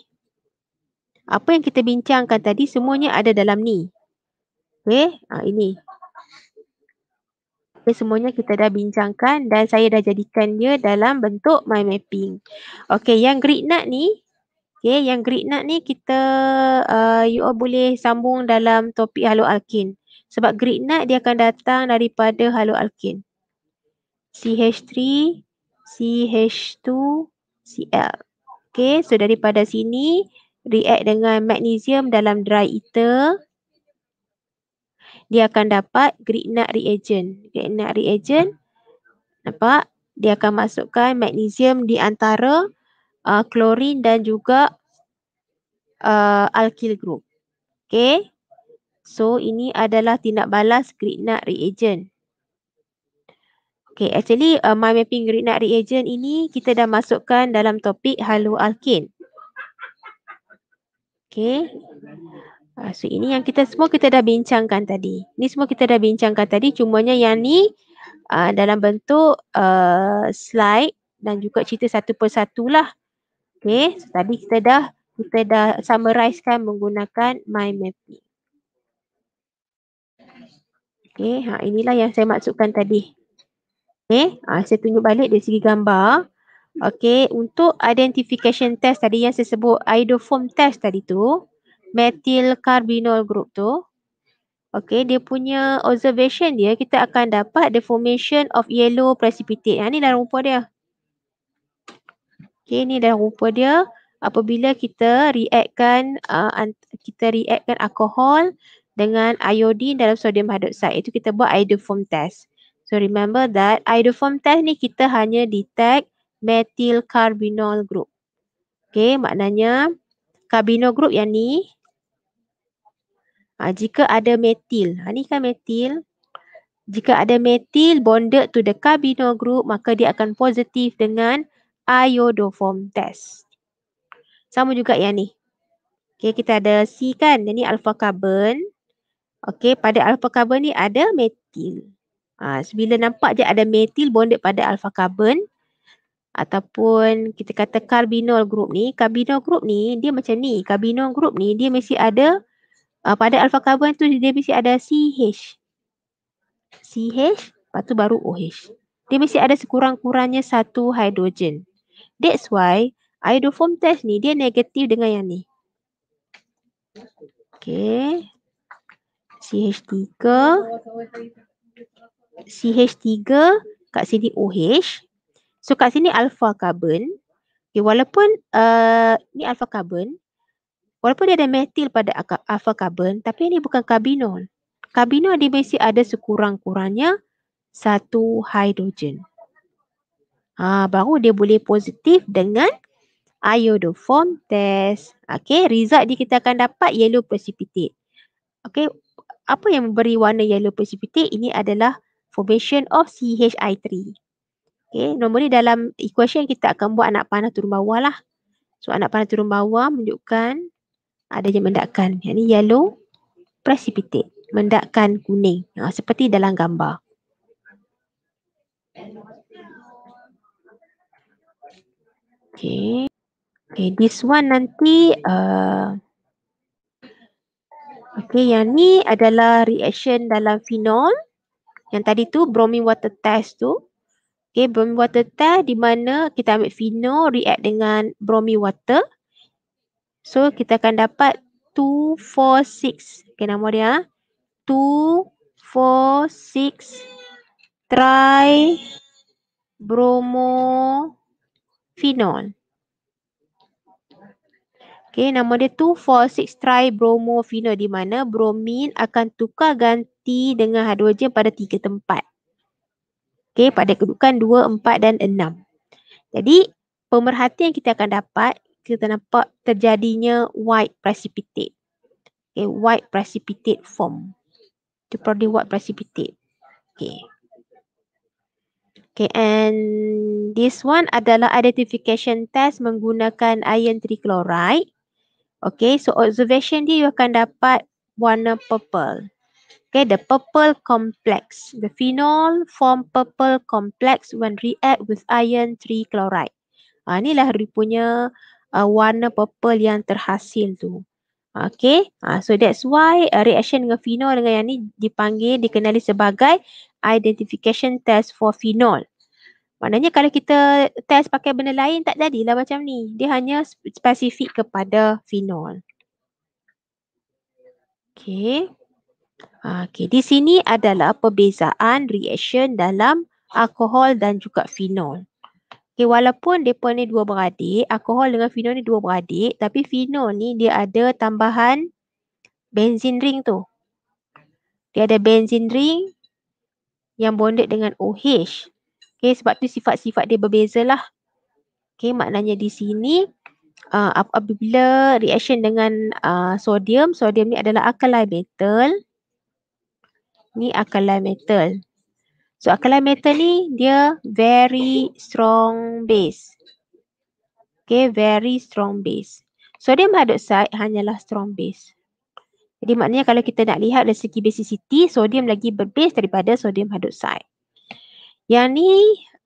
Speaker 2: apa yang kita bincangkan tadi semuanya ada dalam ni. Okay, uh, ini apa semuanya kita dah bincangkan dan saya dah jadikan dia dalam bentuk mind mapping. Okey, yang grid nut ni, okey, yang grid nut ni kita uh, you all boleh sambung dalam topik halo alkin. Sebab grid nut dia akan datang daripada halo alkin. CH3, CH2, Cl. Okey, so daripada sini react dengan magnesium dalam dry ether dia akan dapat grignard reagent. Grignard reagent nampak dia akan masukkan magnesium di antara uh, klorin dan juga uh, alkyl group. Okay. So ini adalah tindak balas grignard reagent. Okay actually uh, my mapping grignard reagent ini kita dah masukkan dalam topik haloalkin. Okay. Uh, ah, so ini yang kita semua kita dah bincangkan tadi. Ini semua kita dah bincangkan tadi. Cumanya yang ni uh, dalam bentuk uh, slide dan juga cerita satu persatu lah. Okay. So, tadi kita dah kita dah summarize kan menggunakan mind mapping. Okay, ha, inilah yang saya maksudkan tadi. Okay, ha, saya tunjuk balik dari segi gambar. Okay, untuk identification test tadi yang saya sebut IDO test tadi tu methyl carbinol group tu okey dia punya observation dia kita akan dapat the formation of yellow precipitate ha, ni dalam rupa dia okey ni dalam rupa dia apabila kita reactkan uh, kita reactkan alkohol dengan iodin dalam sodium hydroxide itu kita buat iodoform test so remember that iodoform test ni kita hanya detect methyl carbinol group okey maknanya carbinol group yang ni Ha, jika ada metil, ha, ni kan metil. Jika ada metil bonded to the carbino group, maka dia akan positif dengan iodoform test. Sama juga yang ni. Okay, kita ada C kan. Ini alpha carbon. Okay, pada alpha carbon ni ada metil. Ha, bila nampak je ada metil bonded pada alpha carbon ataupun kita kata carbinol group ni, carbinol group ni dia macam ni. Carbinol group ni dia mesti ada uh, pada alpha carbon tu dia mesti ada CH. CH lepas tu baru OH. Dia mesti ada sekurang-kurangnya satu hidrogen. That's why iodoform test ni dia negatif dengan yang ni. Okay. CH3. CH3 kat sini OH. So kat sini alpha carbon. Okay, walaupun uh, ni alpha carbon, Walaupun dia ada metil pada alpha carbon, tapi ini bukan karbinol. Karbinol dia mesti ada sekurang-kurangnya satu hidrogen. Ha, baru dia boleh positif dengan iodoform test. Okay, result dia kita akan dapat yellow precipitate. Okay, apa yang memberi warna yellow precipitate ini adalah formation of CHI3. Okay, normally dalam equation kita akan buat anak panah turun bawah lah. So anak panah turun bawah menunjukkan ada yang mendakkan yang ni yellow precipitate mendakan kuning ha, seperti dalam gambar okay okay this one nanti uh, okay yang ni adalah reaction dalam phenol yang tadi tu bromine water test tu okay bromine water test di mana kita ambil phenol react dengan bromine water So kita akan dapat 2, 4, 6. Okay, nama dia. 2, 4, 6. Try bromo phenol. Okay, nama dia 2, 4, 6. Try bromo phenol di mana bromine akan tukar ganti dengan hidrogen pada tiga tempat. Okay, pada kedudukan 2, 4 dan 6. Jadi, pemerhatian kita akan dapat kita nampak terjadinya white precipitate. Okay, white precipitate form. To produce white precipitate. Okay. Okay, and this one adalah identification test menggunakan iron trichloride. Okay, so observation dia, you akan dapat warna purple. Okay, the purple complex. The phenol form purple complex when react with iron trichloride. Ha, inilah dia punya uh, warna purple yang terhasil tu. Okay, uh, so that's why uh, reaction dengan phenol dengan yang ni dipanggil, dikenali sebagai identification test for phenol. Maknanya kalau kita test pakai benda lain tak jadilah macam ni. Dia hanya spesifik kepada phenol. Okay. Uh, okay, di sini adalah perbezaan reaction dalam alkohol dan juga phenol. Okay, walaupun mereka ni dua beradik, alkohol dengan phenol ni dua beradik, tapi phenol ni dia ada tambahan benzin ring tu. Dia ada benzin ring yang bonded dengan OH. Okay, sebab tu sifat-sifat dia berbeza lah. Okay, maknanya di sini, uh, apabila reaction dengan uh, sodium, sodium ni adalah alkali metal. Ni alkali metal. So alkali metal ni dia very strong base. Okay, very strong base. Sodium hydroxide hanyalah strong base. Jadi maknanya kalau kita nak lihat dari segi basicity, sodium lagi berbase daripada sodium hydroxide. Yang ni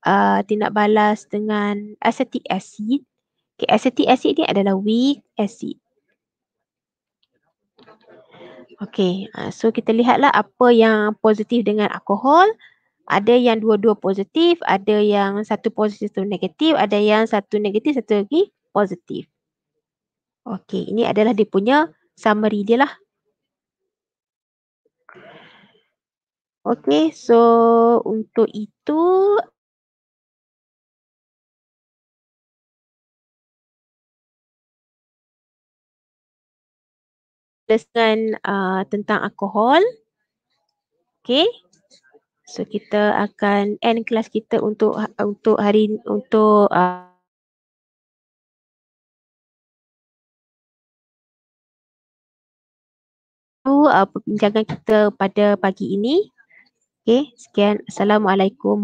Speaker 2: uh, tindak balas dengan acetic acid. Okay, acetic acid ni adalah weak acid. Okay, uh, so kita lihatlah apa yang positif dengan Alkohol ada yang dua-dua positif, ada yang satu positif satu negatif, ada yang satu negatif satu lagi positif. Okey, ini adalah dia punya summary dia lah. Okey, so untuk itu dengan uh, tentang alkohol. okay. So kita akan end kelas kita untuk ha, untuk hari
Speaker 1: untuk uh, Uh, perbincangan kita pada pagi ini. Okey, sekian. Assalamualaikum.